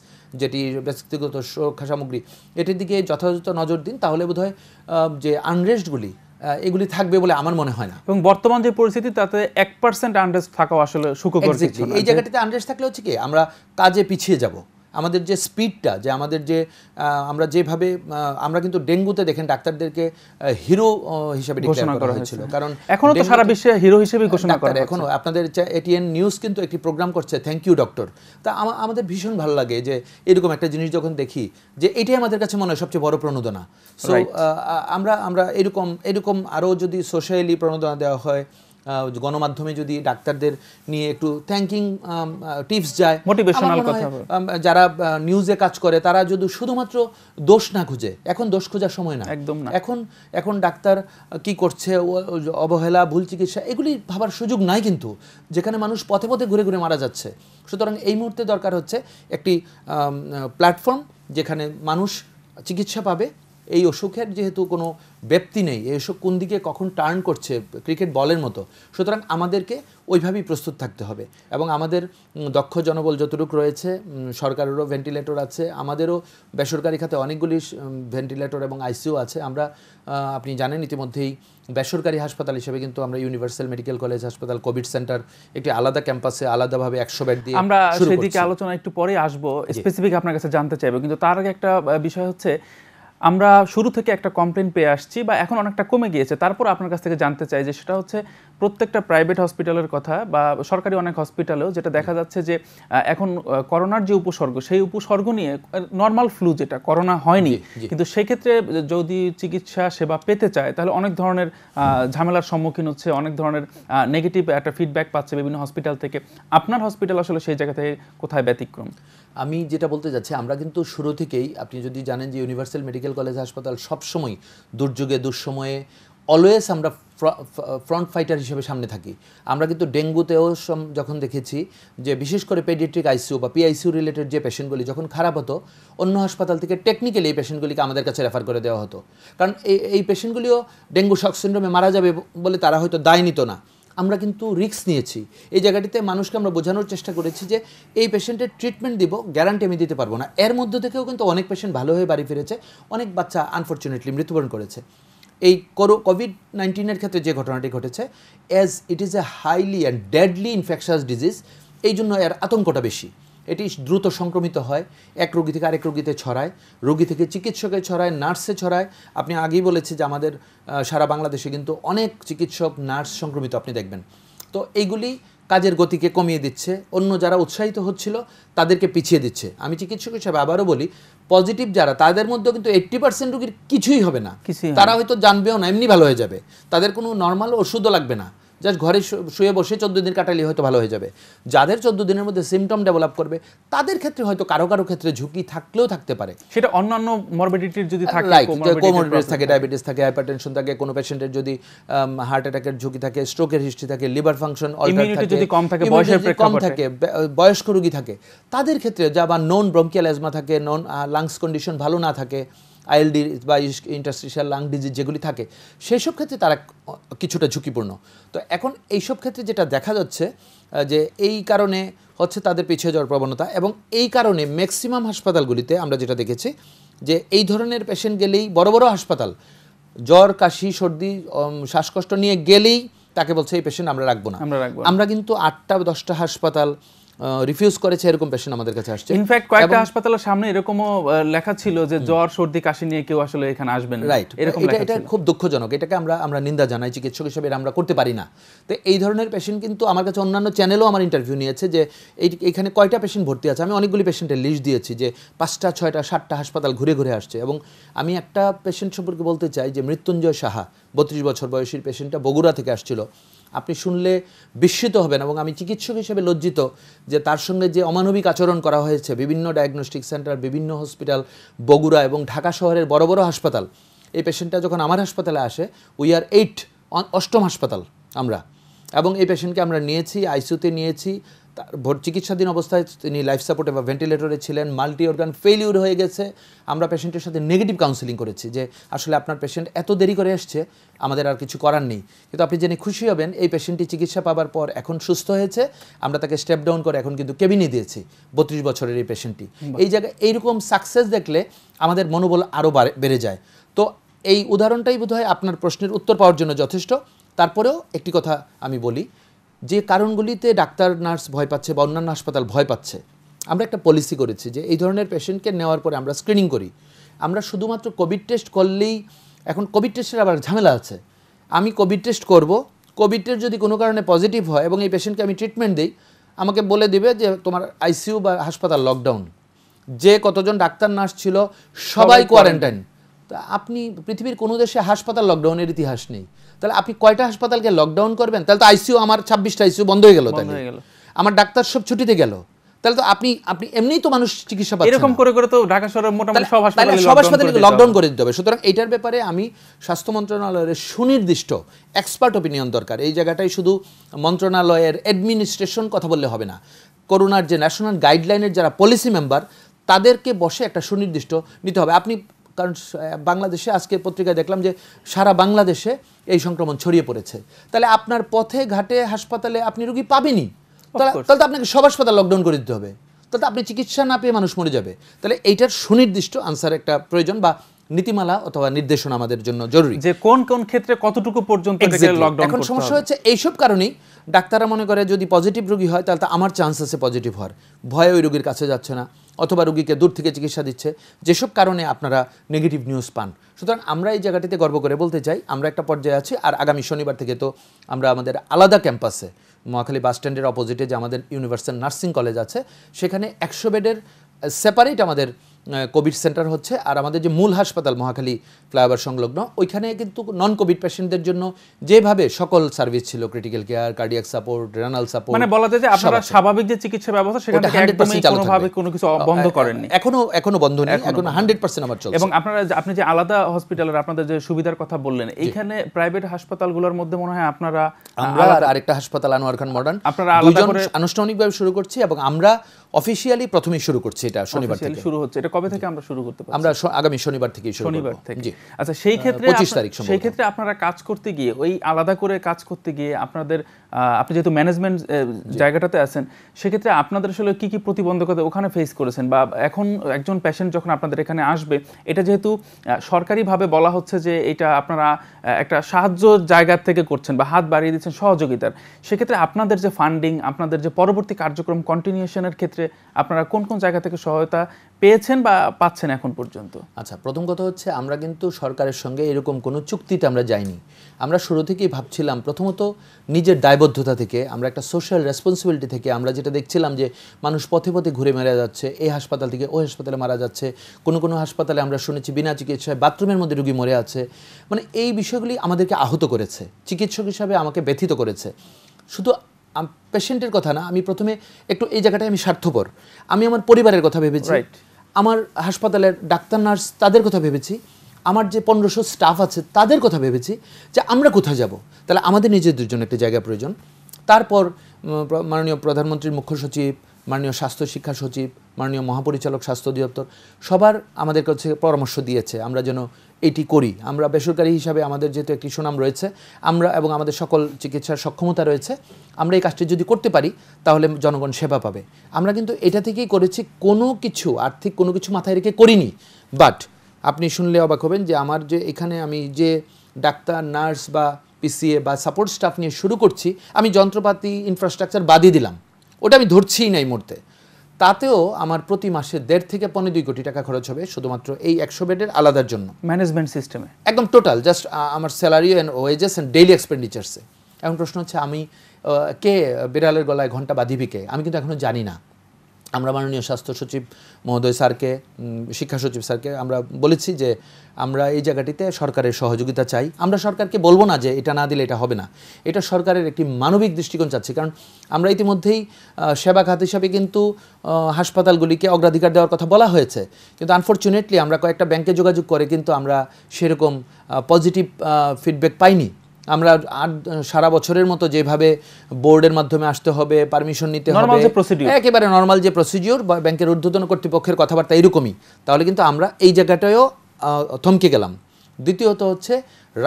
B: যেটি ব্যক্তিগত সুরক্ষা সামগ্রী এটির দিকে যথাযথ নজর দিন তাহলে বোধহয় যে আনরেস্টগুলি এগুলি থাকবে বলে আমার মনে হয় না এবং বর্তমান যে পরিস্থিতি তাতে এক পার্সেন্ট আন্ডারেস্ট থাকাও আসলে সুখ এই জায়গাটিতে আন্ডারেস্ট থাকলে হচ্ছে কি আমরা কাজে পিছিয়ে যাব আমাদের যে স্পিডটা যে আমাদের যে আমরা যেভাবে আমরা কিন্তু ডেঙ্গুতে দেখেন ডাক্তারদেরকে হিরো হিসেবে ঘোষণা করা হয়েছিল কারণ এখনো তো সারা বিশ্বে হিরো হিসেবে ঘোষণা করা এখনো আপনাদের এটিএন নিউজ কিন্তু একটি প্রোগ্রাম করছে থ্যাংক ইউ ডক্টর তা আমাদের ভীষণ ভালো লাগে যে এরকম একটা জিনিস যখন দেখি যে এটাই আমাদের কাছে মনে হয় সবচেয়ে বড় প্রণোদনা সো আমরা আমরা এরকম এরকম আরও যদি সোশ্যালি প্রণোদনা দেওয়া হয় গণমাধ্যমে যদি ডাক্তারদের নিয়ে একটু থ্যাঙ্কিং টিপস যায় মোটিভেশনাল কথা যারা নিউজে কাজ করে তারা যদি শুধুমাত্র দোষ না খুঁজে এখন দোষ খোঁজার সময় না একদম না এখন এখন ডাক্তার কি করছে অবহেলা ভুল চিকিৎসা এগুলি ভাবার সুযোগ নাই কিন্তু যেখানে মানুষ পথে পথে ঘুরে ঘুরে মারা যাচ্ছে সুতরাং এই মুহূর্তে দরকার হচ্ছে একটি প্ল্যাটফর্ম যেখানে মানুষ চিকিৎসা পাবে এই অসুখের যেহেতু কোনো ব্যক্তি নেই এই অসুখ কোন দিকে কখন টার্ন করছে ক্রিকেট বলের মতো সুতরাং আমাদেরকে ওইভাবেই প্রস্তুত থাকতে হবে এবং আমাদের দক্ষ জনবল যতটুকু রয়েছে সরকারেরও ভেন্টিলেটর আছে আমাদেরও বেসরকারি খাতে অনেকগুলি ভেন্টিলেটর এবং আইসিউ আছে আমরা আপনি জানেন ইতিমধ্যেই বেসরকারি হাসপাতাল হিসেবে কিন্তু আমরা ইউনিভার্সাল মেডিকেল কলেজ হাসপাতাল কোভিড সেন্টার একটি আলাদা ক্যাম্পাসে আলাদাভাবে একশো বেড দিয়ে আমরা সেদিকে আলোচনা
A: একটু পরে আসবো স্পেসিফিক আপনার কাছে জানতে চাইবো কিন্তু তার আগে একটা বিষয় হচ্ছে আমরা শুরু থেকে একটা কমপ্লেন পেয়ে আসছি বা এখন অনেকটা কমে গিয়েছে তারপর আপনার কাছ থেকে জানতে চাই যে সেটা হচ্ছে প্রত্যেকটা প্রাইভেট হসপিটালের কথা বা সরকারি অনেক হসপিটালেও যেটা দেখা যাচ্ছে যে এখন করোনার যে উপসর্গ সেই উপসর্গ নিয়ে নর্মাল ফ্লু যেটা করোনা হয়নি কিন্তু সেক্ষেত্রে যদি চিকিৎসা সেবা পেতে চায় তাহলে অনেক ধরনের ঝামেলার সম্মুখীন হচ্ছে অনেক ধরনের নেগেটিভ
B: একটা ফিডব্যাক পাচ্ছে বিভিন্ন হসপিটাল থেকে আপনার হসপিটাল আসলে সেই জায়গা থেকে কোথায় ব্যতিক্রম আমি যেটা বলতে যাচ্ছি আমরা কিন্তু শুরু থেকেই আপনি যদি জানেন যে ইউনিভার্সাল মেডিকেল কলেজ হাসপাতাল সবসময় দুর্যোগে দুঃসময়ে অলওয়েজ আমরা ফ্রন্ট ফাইটার হিসেবে সামনে থাকি আমরা কিন্তু ডেঙ্গুতেও যখন দেখেছি যে বিশেষ করে পেডিয়াট্রিক আইসিউ বা পিআইসিউ রিলেটেড যে পেশেন্টগুলি যখন খারাপ হতো অন্য হাসপাতাল থেকে টেকনিক্যালি এই পেশেন্টগুলিকে আমাদের কাছে রেফার করে দেওয়া হতো কারণ এই এই পেশেন্টগুলিও ডেঙ্গু শক সিন্ড্রোমে মারা যাবে বলে তারা হয়তো দায় নিত না আমরা কিন্তু রিক্স নিয়েছি এই জায়গাটিতে মানুষকে আমরা বোঝানোর চেষ্টা করেছি যে এই পেশেন্টের ট্রিটমেন্ট দিব গ্যারান্টি আমি দিতে পারবো না এর মধ্য থেকেও কিন্তু অনেক পেশেন্ট ভালো হয়ে বাড়ি ফিরেছে অনেক বাচ্চা আনফর্চুনেটলি মৃত্যুবরণ করেছে এই করো কোভিড নাইন্টিনের ক্ষেত্রে যে ঘটনাটি ঘটেছে as it is a highly and deadly infectious disease এই জন্য এর আতঙ্কটা বেশি এটি দ্রুত সংক্রমিত হয় এক রোগী থেকে আরেক রোগীতে ছড়ায় রোগী থেকে চিকিৎসকে ছড়ায় নার্সে ছড়ায় আপনি আগেই বলেছি যে আমাদের সারা বাংলাদেশে কিন্তু অনেক চিকিৎসক নার্স সংক্রমিত আপনি দেখবেন তো এইগুলি কাজের গতিকে কমিয়ে দিচ্ছে অন্য যারা উৎসাহিত হচ্ছিল তাদেরকে পিছিয়ে দিচ্ছে আমি চিকিৎসক হিসাবে আবারও বলি পজিটিভ যারা তাদের মধ্যে কিন্তু এইট্টি পার্সেন্ট রোগীর কিছুই হবে না তারা হয়তো জানবেও না এমনি ভালো হয়ে যাবে তাদের কোনো নর্মাল ওষুধও লাগবে না জাস্ট ঘরে শুয়ে বসে চোদ্দো দিন কাটালে হয়তো ভালো হয়ে যাবে যাদের চোদ্দো দিনের মধ্যে সিমটম ডেভেলপ করবে তাদের ক্ষেত্রে হয়তো কারো কারো ক্ষেত্রে ঝুঁকি থাকলেও থাকতে পারে সেটা অন্যান্য মরবিডিটির যদি থাকে লাইক কোমরবিডিটিস থাকে ডায়াবেটিস থাকে হাইপারটেনশন থাকে কোনো পেশেন্টের যদি হার্ট um, অ্যাটাকের ঝুঁকি থাকে স্ট্রোকের হিস্ট্রি থাকে লিভার ফাংশন অলটার যদি কম থাকে বয়সের কম থাকে বয়স্ক রোগী থাকে তাদের ক্ষেত্রে যা বা নন ব্রঙ্কিয়াল অ্যাজমা থাকে নন লাংস কন্ডিশন ভালো না থাকে আইএলডি বা ইন্টারস্টিশিয়াল লাং ডিজিজ যেগুলি থাকে সেই সব ক্ষেত্রে তারা কিছুটা ঝুঁকিপূর্ণ তো এখন এইসব ক্ষেত্রে যেটা দেখা যাচ্ছে যে এই কারণে হচ্ছে তাদের পিছিয়ে যাওয়ার প্রবণতা এবং এই কারণে ম্যাক্সিমাম হাসপাতালগুলিতে আমরা যেটা দেখেছি যে এই ধরনের পেশেন্ট গেলেই বড় বড় হাসপাতাল জ্বর কাশি সর্দি শ্বাসকষ্ট নিয়ে গেলেই তাকে বলছে এই পেশেন্ট আমরা রাখবো না আমরা কিন্তু আটটা দশটা হাসপাতাল রিফিউজ করেছে এরকম পেশেন্ট আমাদের কাছে আসছে ইনফ্যাক্ট কয়েকটা হাসপাতালের সামনে এরকমও লেখা ছিল যে জ্বর সর্দি কাশি নিয়ে কেউ আসলে এখানে আসবেন রাইট এরকম এটা এটা খুব দুঃখজনক এটাকে আমরা আমরা নিন্দা জানাই চিকিৎসক হিসেবে আমরা করতে পারি না তো এই ধরনের পেশেন্ট কিন্তু আমার কাছে অন্যান্য চ্যানেলও আমার ইন্টারভিউ নিয়েছে যে এইখানে কয়টা পেশেন্ট ভর্তি আছে আমি অনেকগুলি পেশেন্টের লিস্ট দিয়েছি যে পাঁচটা ছয়টা সাতটা হাসপাতাল ঘুরে ঘুরে আসছে এবং আমি একটা পেশেন্ট সম্পর্কে বলতে চাই যে মৃত্যুঞ্জয় সাহা বত্রিশ বছর বয়সীর পেশেন্টটা বগুড়া থেকে আসছিল আপনি শুনলে বিস্মিত হবেন এবং আমি চিকিৎসক হিসেবে লজ্জিত যে তার সঙ্গে যে অমানবিক আচরণ করা হয়েছে বিভিন্ন ডায়াগনস্টিক সেন্টার বিভিন্ন হসপিটাল বগুড়া এবং ঢাকা শহরের বড় বড় হাসপাতাল এই পেশেন্টটা যখন আমার হাসপাতালে আসে উই আর এইট অষ্টম হাসপাতাল আমরা এবং এই পেশেন্টকে আমরা নিয়েছি আইসিউতে নিয়েছি তার ভোট চিকিৎসাধীন অবস্থায় তিনি লাইফ সাপোর্টে বা ভেন্টিলেটরে ছিলেন মাল্টি অর্গান ফেলিউর হয়ে গেছে আমরা পেশেন্টের সাথে নেগেটিভ কাউন্সিলিং করেছি যে আসলে আপনার পেশেন্ট এত দেরি করে এসছে আমাদের আর কিছু করার নেই কিন্তু আপনি জেনে খুশি হবেন এই পেশেন্টটি চিকিৎসা পাওয়ার পর এখন সুস্থ হয়েছে আমরা তাকে স্টেপ ডাউন করে এখন কিন্তু কেবিনে দিয়েছি বত্রিশ বছরের এই পেশেন্টটি এই জায়গায় এইরকম সাকসেস দেখলে আমাদের মনোবল আরও বেড়ে যায় তো এই উদাহরণটাই বোধহয় আপনার প্রশ্নের উত্তর পাওয়ার জন্য যথেষ্ট তারপরেও একটি কথা আমি বলি যে কারণগুলিতে ডাক্তার নার্স ভয় পাচ্ছে বা অন্যান্য হাসপাতাল ভয় পাচ্ছে আমরা একটা পলিসি করেছি যে এই ধরনের পেশেন্টকে নেওয়ার পরে আমরা স্ক্রিনিং করি আমরা শুধুমাত্র কোভিড টেস্ট করলেই এখন কোভিড টেস্টের আবার ঝামেলা আছে আমি কোভিড টেস্ট করব কোভিড টেস্ট যদি কোনো কারণে পজিটিভ হয় এবং এই পেশেন্টকে আমি ট্রিটমেন্ট দিই আমাকে বলে দিবে যে তোমার আইসিইউ বা হাসপাতাল লকডাউন যে কতজন ডাক্তার নার্স ছিল সবাই কোয়ারেন্টাইন তা আপনি পৃথিবীর কোনো দেশে হাসপাতাল লকডাউনের ইতিহাস নেই তাহলে আপনি কয়টা হাসপাতালকে লকডাউন করবেন তাহলে তো আইসিউ আমার ছাব্বিশটা আইসিউ বন্ধ হয়ে গেল তাহলে আমার ডাক্তার সব ছুটিতে গেল তাহলে তো আপনি আপনি এমনিই তো মানুষ চিকিৎসা পাচ্ছে এরকম করে করে তো ঢাকা শহরের মোটামুটি সব হাসপাতালে সব হাসপাতালে লকডাউন করে দিতে হবে সুতরাং এটার ব্যাপারে আমি স্বাস্থ্য মন্ত্রণালয়ের সুনির্দিষ্ট এক্সপার্ট অপিনিয়ন দরকার এই জায়গাটাই শুধু মন্ত্রণালয়ের অ্যাডমিনিস্ট্রেশন কথা বললে হবে না করোনার যে ন্যাশনাল গাইডলাইনের যারা পলিসি মেম্বার তাদেরকে বসে একটা সুনির্দিষ্ট নিতে হবে আপনি কারণ বাংলাদেশে আজকে পত্রিকায় দেখলাম যে সারা বাংলাদেশে এই সংক্রমণ ছড়িয়ে পড়েছে তাহলে আপনার পথে ঘাটে হাসপাতালে আপনি রুগী পাবেনি তাহলে তো আপনাকে সব হাসপাতাল লকডাউন করে দিতে হবে তাহলে আপনি চিকিৎসা না পেয়ে মানুষ মরে যাবে তাহলে এইটার সুনির্দিষ্ট আনসার একটা প্রয়োজন বা নীতিমালা অথবা নির্দেশনা আমাদের জন্য জরুরি যে কোন কোন ক্ষেত্রে কতটুকু পর্যন্ত এখন সমস্যা হচ্ছে এইসব কারণেই ডাক্তাররা মনে করে যদি পজিটিভ রুগী হয় তাহলে তো আমার চান্স আছে পজিটিভ হওয়ার ভয়ে ওই রুগীর কাছে যাচ্ছে না অথবা রুগীকে দূর থেকে চিকিৎসা দিচ্ছে যেসব কারণে আপনারা নেগেটিভ নিউজ পান সুতরাং আমরা এই জায়গাটিতে গর্ব করে বলতে চাই আমরা একটা পর্যায়ে আছি আর আগামী শনিবার থেকে তো আমরা আমাদের আলাদা ক্যাম্পাসে মহাখালী বাসস্ট্যান্ডের অপোজিটে যে আমাদের ইউনিভার্সাল নার্সিং কলেজ আছে সেখানে একশো বেডের সেপারেট আমাদের কোভিড সেন্টার হচ্ছে আর আমাদের যে মূল হাসপাতাল মহাখালী ফ্লাইওভার সংলগ্ন ওইখানে কিন্তু নন কোভিড পেশেন্টদের জন্য যেভাবে সকল সার্ভিস ছিল critical care cardiac support renal support মানে বলা যায় যে আপনারা
A: স্বাভাবিক যে চিকিৎসা ব্যবস্থা সেটা একদমই কোনোভাবে
B: কোনো কিছু বন্ধ করেননি এখনো এখনো বন্ধ নেই এখনো 100% আমার চলছে এবং আপনারা আপনি যে আলাদা হসপিটালের আপনাদের
A: যে সুবিধার কথা বললেন এইখানে প্রাইভেট হাসপাতালগুলোর মধ্যে মনে হয় আপনারা আমরা আর আরেকটা হাসপাতাল
B: আনোয়ার খান মডার্ন আপনারা আলাদা করে আনুষ্ঠানিকভাবে শুরু করছি এবং আমরা অফিসিয়ালি প্রথমে শুরু করছে এটা শনিবার থেকে শুরু হচ্ছে এটা কবে থেকে আমরা শুরু করতে পারি আমরা আগামী শনিবার থেকে শুরু শনিবার থেকে আচ্ছা সেই ক্ষেত্রে 25 তারিখ সেই
A: ক্ষেত্রে আপনারা কাজ করতে গিয়ে ওই আলাদা করে কাজ করতে গিয়ে আপনাদের আপনি যেহেতু ম্যানেজমেন্ট জায়গাটাতে আছেন সেক্ষেত্রে আপনাদের আসলে কি কি প্রতিবন্ধকতা ওখানে ফেস করেছেন বা এখন একজন পেশেন্ট যখন আপনাদের এখানে আসবে এটা যেহেতু সরকারিভাবে বলা হচ্ছে যে এটা আপনারা একটা সাহায্য জায়গা থেকে করছেন বা হাত বাড়িয়ে দিচ্ছেন সহযোগিতার সেক্ষেত্রে আপনাদের যে ফান্ডিং আপনাদের যে পরবর্তী কার্যক্রম কন্টিনিউশনের ক্ষেত্রে ক্ষেত্রে আপনারা কোন কোন জায়গা থেকে
B: সহায়তা পেয়েছেন বা পাচ্ছেন এখন পর্যন্ত আচ্ছা প্রথম কথা হচ্ছে আমরা কিন্তু সরকারের সঙ্গে এরকম কোনো চুক্তিতে আমরা যাইনি আমরা শুরু থেকেই ভাবছিলাম প্রথমত নিজের দায়বদ্ধতা থেকে আমরা একটা সোশ্যাল রেসপন্সিবিলিটি থেকে আমরা যেটা দেখছিলাম যে মানুষ পথে পথে ঘুরে মারা যাচ্ছে এই হাসপাতাল থেকে ওই হাসপাতালে মারা যাচ্ছে কোনো কোনো হাসপাতালে আমরা শুনেছি বিনা চিকিৎসায় বাথরুমের মধ্যে রুগী মরে আছে মানে এই বিষয়গুলি আমাদেরকে আহত করেছে চিকিৎসক হিসাবে আমাকে ব্যথিত করেছে শুধু পেশেন্টের কথা না আমি প্রথমে একটু এই জায়গাটায় আমি স্বার্থপর আমি আমার পরিবারের কথা ভেবেছি আমার হাসপাতালের ডাক্তার নার্স তাদের কথা ভেবেছি আমার যে পনেরোশো স্টাফ আছে তাদের কথা ভেবেছি যে আমরা কোথায় যাব তাহলে আমাদের নিজেদের জন্য একটা জায়গা প্রয়োজন তারপর মাননীয় প্রধানমন্ত্রীর মুখ্য সচিব মাননীয় স্বাস্থ্য শিক্ষা সচিব মাননীয় মহাপরিচালক স্বাস্থ্য অধিদপ্তর সবার আমাদের কাছে পরামর্শ দিয়েছে আমরা যেন এটি করি আমরা বেসরকারি হিসাবে আমাদের যেহেতু একটি সুনাম রয়েছে আমরা এবং আমাদের সকল চিকিৎসার সক্ষমতা রয়েছে আমরা এই কাজটি যদি করতে পারি তাহলে জনগণ সেবা পাবে আমরা কিন্তু এটা থেকেই করেছি কোনো কিছু আর্থিক কোনো কিছু মাথায় রেখে করিনি বাট আপনি শুনলে অবাক হবেন যে আমার যে এখানে আমি যে ডাক্তার নার্স বা পিসিএ বা সাপোর্ট স্টাফ নিয়ে শুরু করছি আমি যন্ত্রপাতি ইনফ্রাস্ট্রাকচার বাদই দিলাম ওটা আমি ধরছিই না এই মুহূর্তে তাতেও আমার প্রতি মাসে দেড় থেকে পনেরো দুই কোটি টাকা খরচ হবে শুধুমাত্র এই একশো বেডের আলাদার জন্য ম্যানেজমেন্ট সিস্টেমে একদম টোটাল জাস্ট আমার salary and wages and daily এক্সপেন্ডিচার্সে এখন প্রশ্ন হচ্ছে আমি কে বিড়ালের গলায় ঘন্টা বাঁধিবি কে আমি কিন্তু এখনও জানি না আমরা মাননীয় স্বাস্থ্য সচিব মহোদয় স্যারকে শিক্ষা সচিব স্যারকে আমরা বলেছি যে আমরা এই জায়গাটিতে সরকারের সহযোগিতা চাই আমরা সরকারকে বলবো না যে এটা না দিলে এটা হবে না এটা সরকারের একটি মানবিক দৃষ্টিকোণ চাচ্ছি কারণ আমরা ইতিমধ্যেই সেবা খাত হিসাবে কিন্তু হাসপাতালগুলিকে অগ্রাধিকার দেওয়ার কথা বলা হয়েছে কিন্তু আনফর্চুনেটলি আমরা কয়েকটা ব্যাংকে যোগাযোগ করে কিন্তু আমরা সেরকম পজিটিভ ফিডব্যাক পাইনি আমরা আট সারা বছরের মতো যেভাবে বোর্ডের মাধ্যমে আসতে হবে পারমিশন নিতে হবে একেবারে নর্মাল যে প্রসিডিওর বা ব্যাংকের ঊর্ধ্বতন কর্তৃপক্ষের কথাবার্তা এরকমই তাহলে কিন্তু আমরা এই জায়গাটায়ও থমকে গেলাম দ্বিতীয়ত হচ্ছে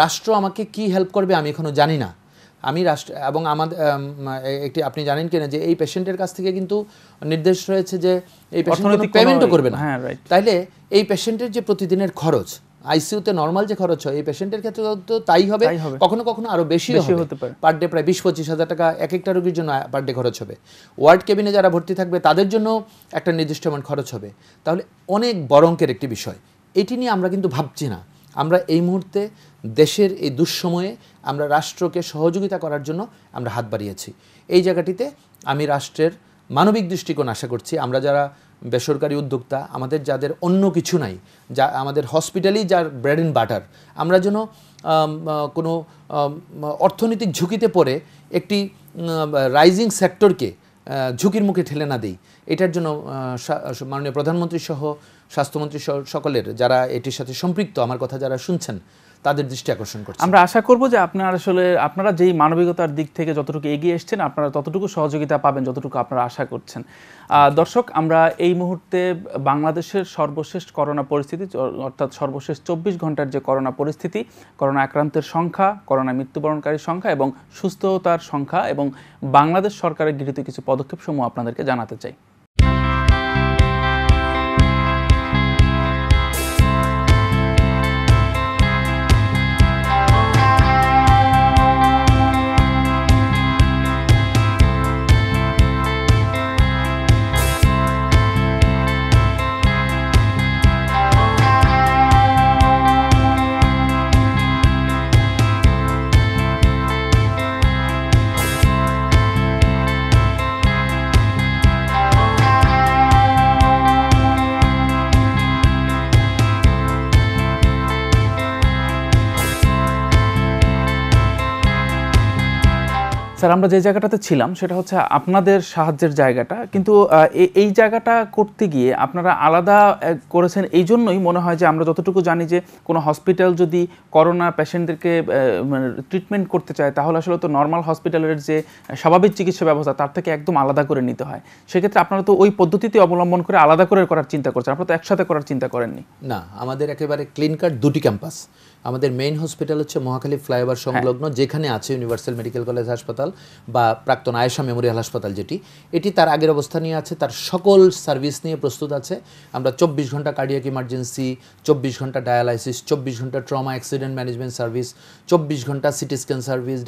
B: রাষ্ট্র আমাকে কি হেল্প করবে আমি এখনও জানি না আমি রাষ্ট্র এবং আমাদের একটি আপনি জানেন কিনা যে এই পেশেন্টের কাছ থেকে কিন্তু নির্দেশ রয়েছে যে এই পেশেন্ট পেমেন্টও করবে না হ্যাঁ, তাইলে এই পেশেন্টের যে প্রতিদিনের খরচ আইসিউতে নর্মাল যে খরচ হয় এই পেশেন্টের ক্ষেত্রে তো তাই হবে কখনো কখনো আরও বেশি হতে পারে পার ডে প্রায় বিশ পঁচিশ হাজার টাকা এক একটা রোগীর জন্য পার ডে খরচ হবে ওয়ার্ড কেবিনে যারা ভর্তি থাকবে তাদের জন্য একটা নির্দিষ্ট অ্যামাউন্ট খরচ হবে তাহলে অনেক বড় অঙ্কের একটি বিষয় এটি নিয়ে আমরা কিন্তু ভাবছি না আমরা এই মুহূর্তে দেশের এই দুঃসময়ে আমরা রাষ্ট্রকে সহযোগিতা করার জন্য আমরা হাত বাড়িয়েছি এই জায়গাটিতে আমি রাষ্ট্রের মানবিক দৃষ্টিকোণ আশা করছি আমরা যারা বেসরকারি উদ্যোক্তা আমাদের যাদের অন্য কিছু নাই যা আমাদের হসপিটালই যার ব্রেড অ্যান্ড বাটার আমরা যেন কোনো অর্থনৈতিক ঝুঁকিতে পড়ে একটি রাইজিং সেক্টরকে ঝুঁকির মুখে ঠেলে না দিই এটার জন্য মাননীয় প্রধানমন্ত্রী সহ স্বাস্থ্যমন্ত্রী সকলের যারা এটির সাথে সম্পৃক্ত আমার কথা যারা শুনছেন তাদের দৃষ্টি আকর্ষণ করছে
A: আমরা আশা করব যে আপনারা আসলে আপনারা যেই মানবিকতার দিক থেকে যতটুকু এগিয়ে এসছেন আপনারা ততটুকু সহযোগিতা পাবেন যতটুকু আপনারা আশা করছেন দর্শক আমরা এই মুহূর্তে বাংলাদেশের সর্বশেষ করোনা পরিস্থিতি অর্থাৎ সর্বশেষ চব্বিশ ঘন্টার যে করোনা পরিস্থিতি করোনা আক্রান্তের সংখ্যা করোনা মৃত্যুবরণকারীর সংখ্যা এবং সুস্থতার সংখ্যা এবং বাংলাদেশ সরকারের গৃহীত কিছু পদক্ষেপসমূহ আপনাদেরকে জানাতে চাই আমরা যে জায়গাটাতে ছিলাম সেটা হচ্ছে আপনাদের সাহায্যের জায়গাটা কিন্তু এই জায়গাটা করতে গিয়ে আপনারা আলাদা করেছেন এই জন্যই মনে হয় যে আমরা যতটুকু জানি যে কোনো হসপিটাল যদি করোনা পেশেন্টদেরকে মানে ট্রিটমেন্ট করতে চায় তাহলে আসলে তো নর্মাল হসপিটালের যে স্বাভাবিক চিকিৎসা ব্যবস্থা তার থেকে একদম আলাদা করে নিতে হয় সেক্ষেত্রে আপনারা তো ওই পদ্ধতিতে অবলম্বন করে আলাদা করে করার
B: চিন্তা করছেন আপনারা তো একসাথে করার চিন্তা করেননি না আমাদের একেবারে ক্লিন কাট দুটি ক্যাম্পাস আমাদের মেইন হসপিটাল হচ্ছে মহাখালী ফ্লাইওভার হ্যাঁ। সংলগ্ন যেখানে আছে ইউনিভার্সাল মেডিকেল কলেজ হাসপাতাল বা প্রাক্তন আয়েশা মেমোরিয়াল হাসপাতাল যেটি এটি তার আগের অবস্থা নিয়ে আছে তার সকল সার্ভিস নিয়ে প্রস্তুত আছে আমরা চব্বিশ ঘন্টা কার্ডিয়াক ইমার্জেন্সি চব্বিশ ঘন্টা ডায়ালাইসিস চব্বিশ ঘন্টা ট্রমা অ্যাক্সিডেন্ট ম্যানেজমেন্ট সার্ভিস চব্বিশ ঘন্টা সিটি স্ক্যান সার্ভিস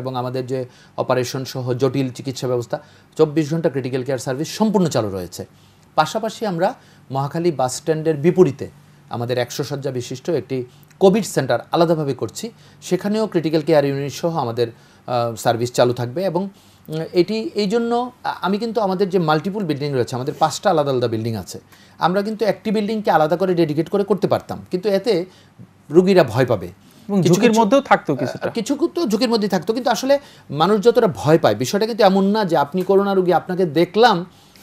B: এবং আমাদের যে অপারেশন সহ জটিল চিকিৎসা ব্যবস্থা চব্বিশ ঘন্টা ক্রিটিক্যাল কেয়ার সার্ভিস সম্পূর্ণ চালু রয়েছে পাশাপাশি আমরা মহাখালী বাস স্ট্যান্ডের বিপরীতে আমাদের একশো শয্যা বিশিষ্ট একটি কোভিড সেন্টার আলাদাভাবে করছি সেখানেও ক্রিটিক্যাল কেয়ার ইউনিট সহ আমাদের সার্ভিস চালু থাকবে এবং এটি এই জন্য আমি কিন্তু আমাদের যে মাল্টিপুল বিল্ডিং রয়েছে আমাদের পাঁচটা আলাদা আলাদা বিল্ডিং আছে আমরা কিন্তু একটি বিল্ডিংকে আলাদা করে ডেডিকেট করে করতে পারতাম কিন্তু এতে রুগীরা ভয় পাবে ঝুঁকির মধ্যেও থাকতো কিছু কিছু তো ঝুঁকির মধ্যেই থাকতো কিন্তু আসলে মানুষ যতটা ভয় পায় বিষয়টা কিন্তু এমন না যে আপনি করোনা রুগী আপনাকে দেখলাম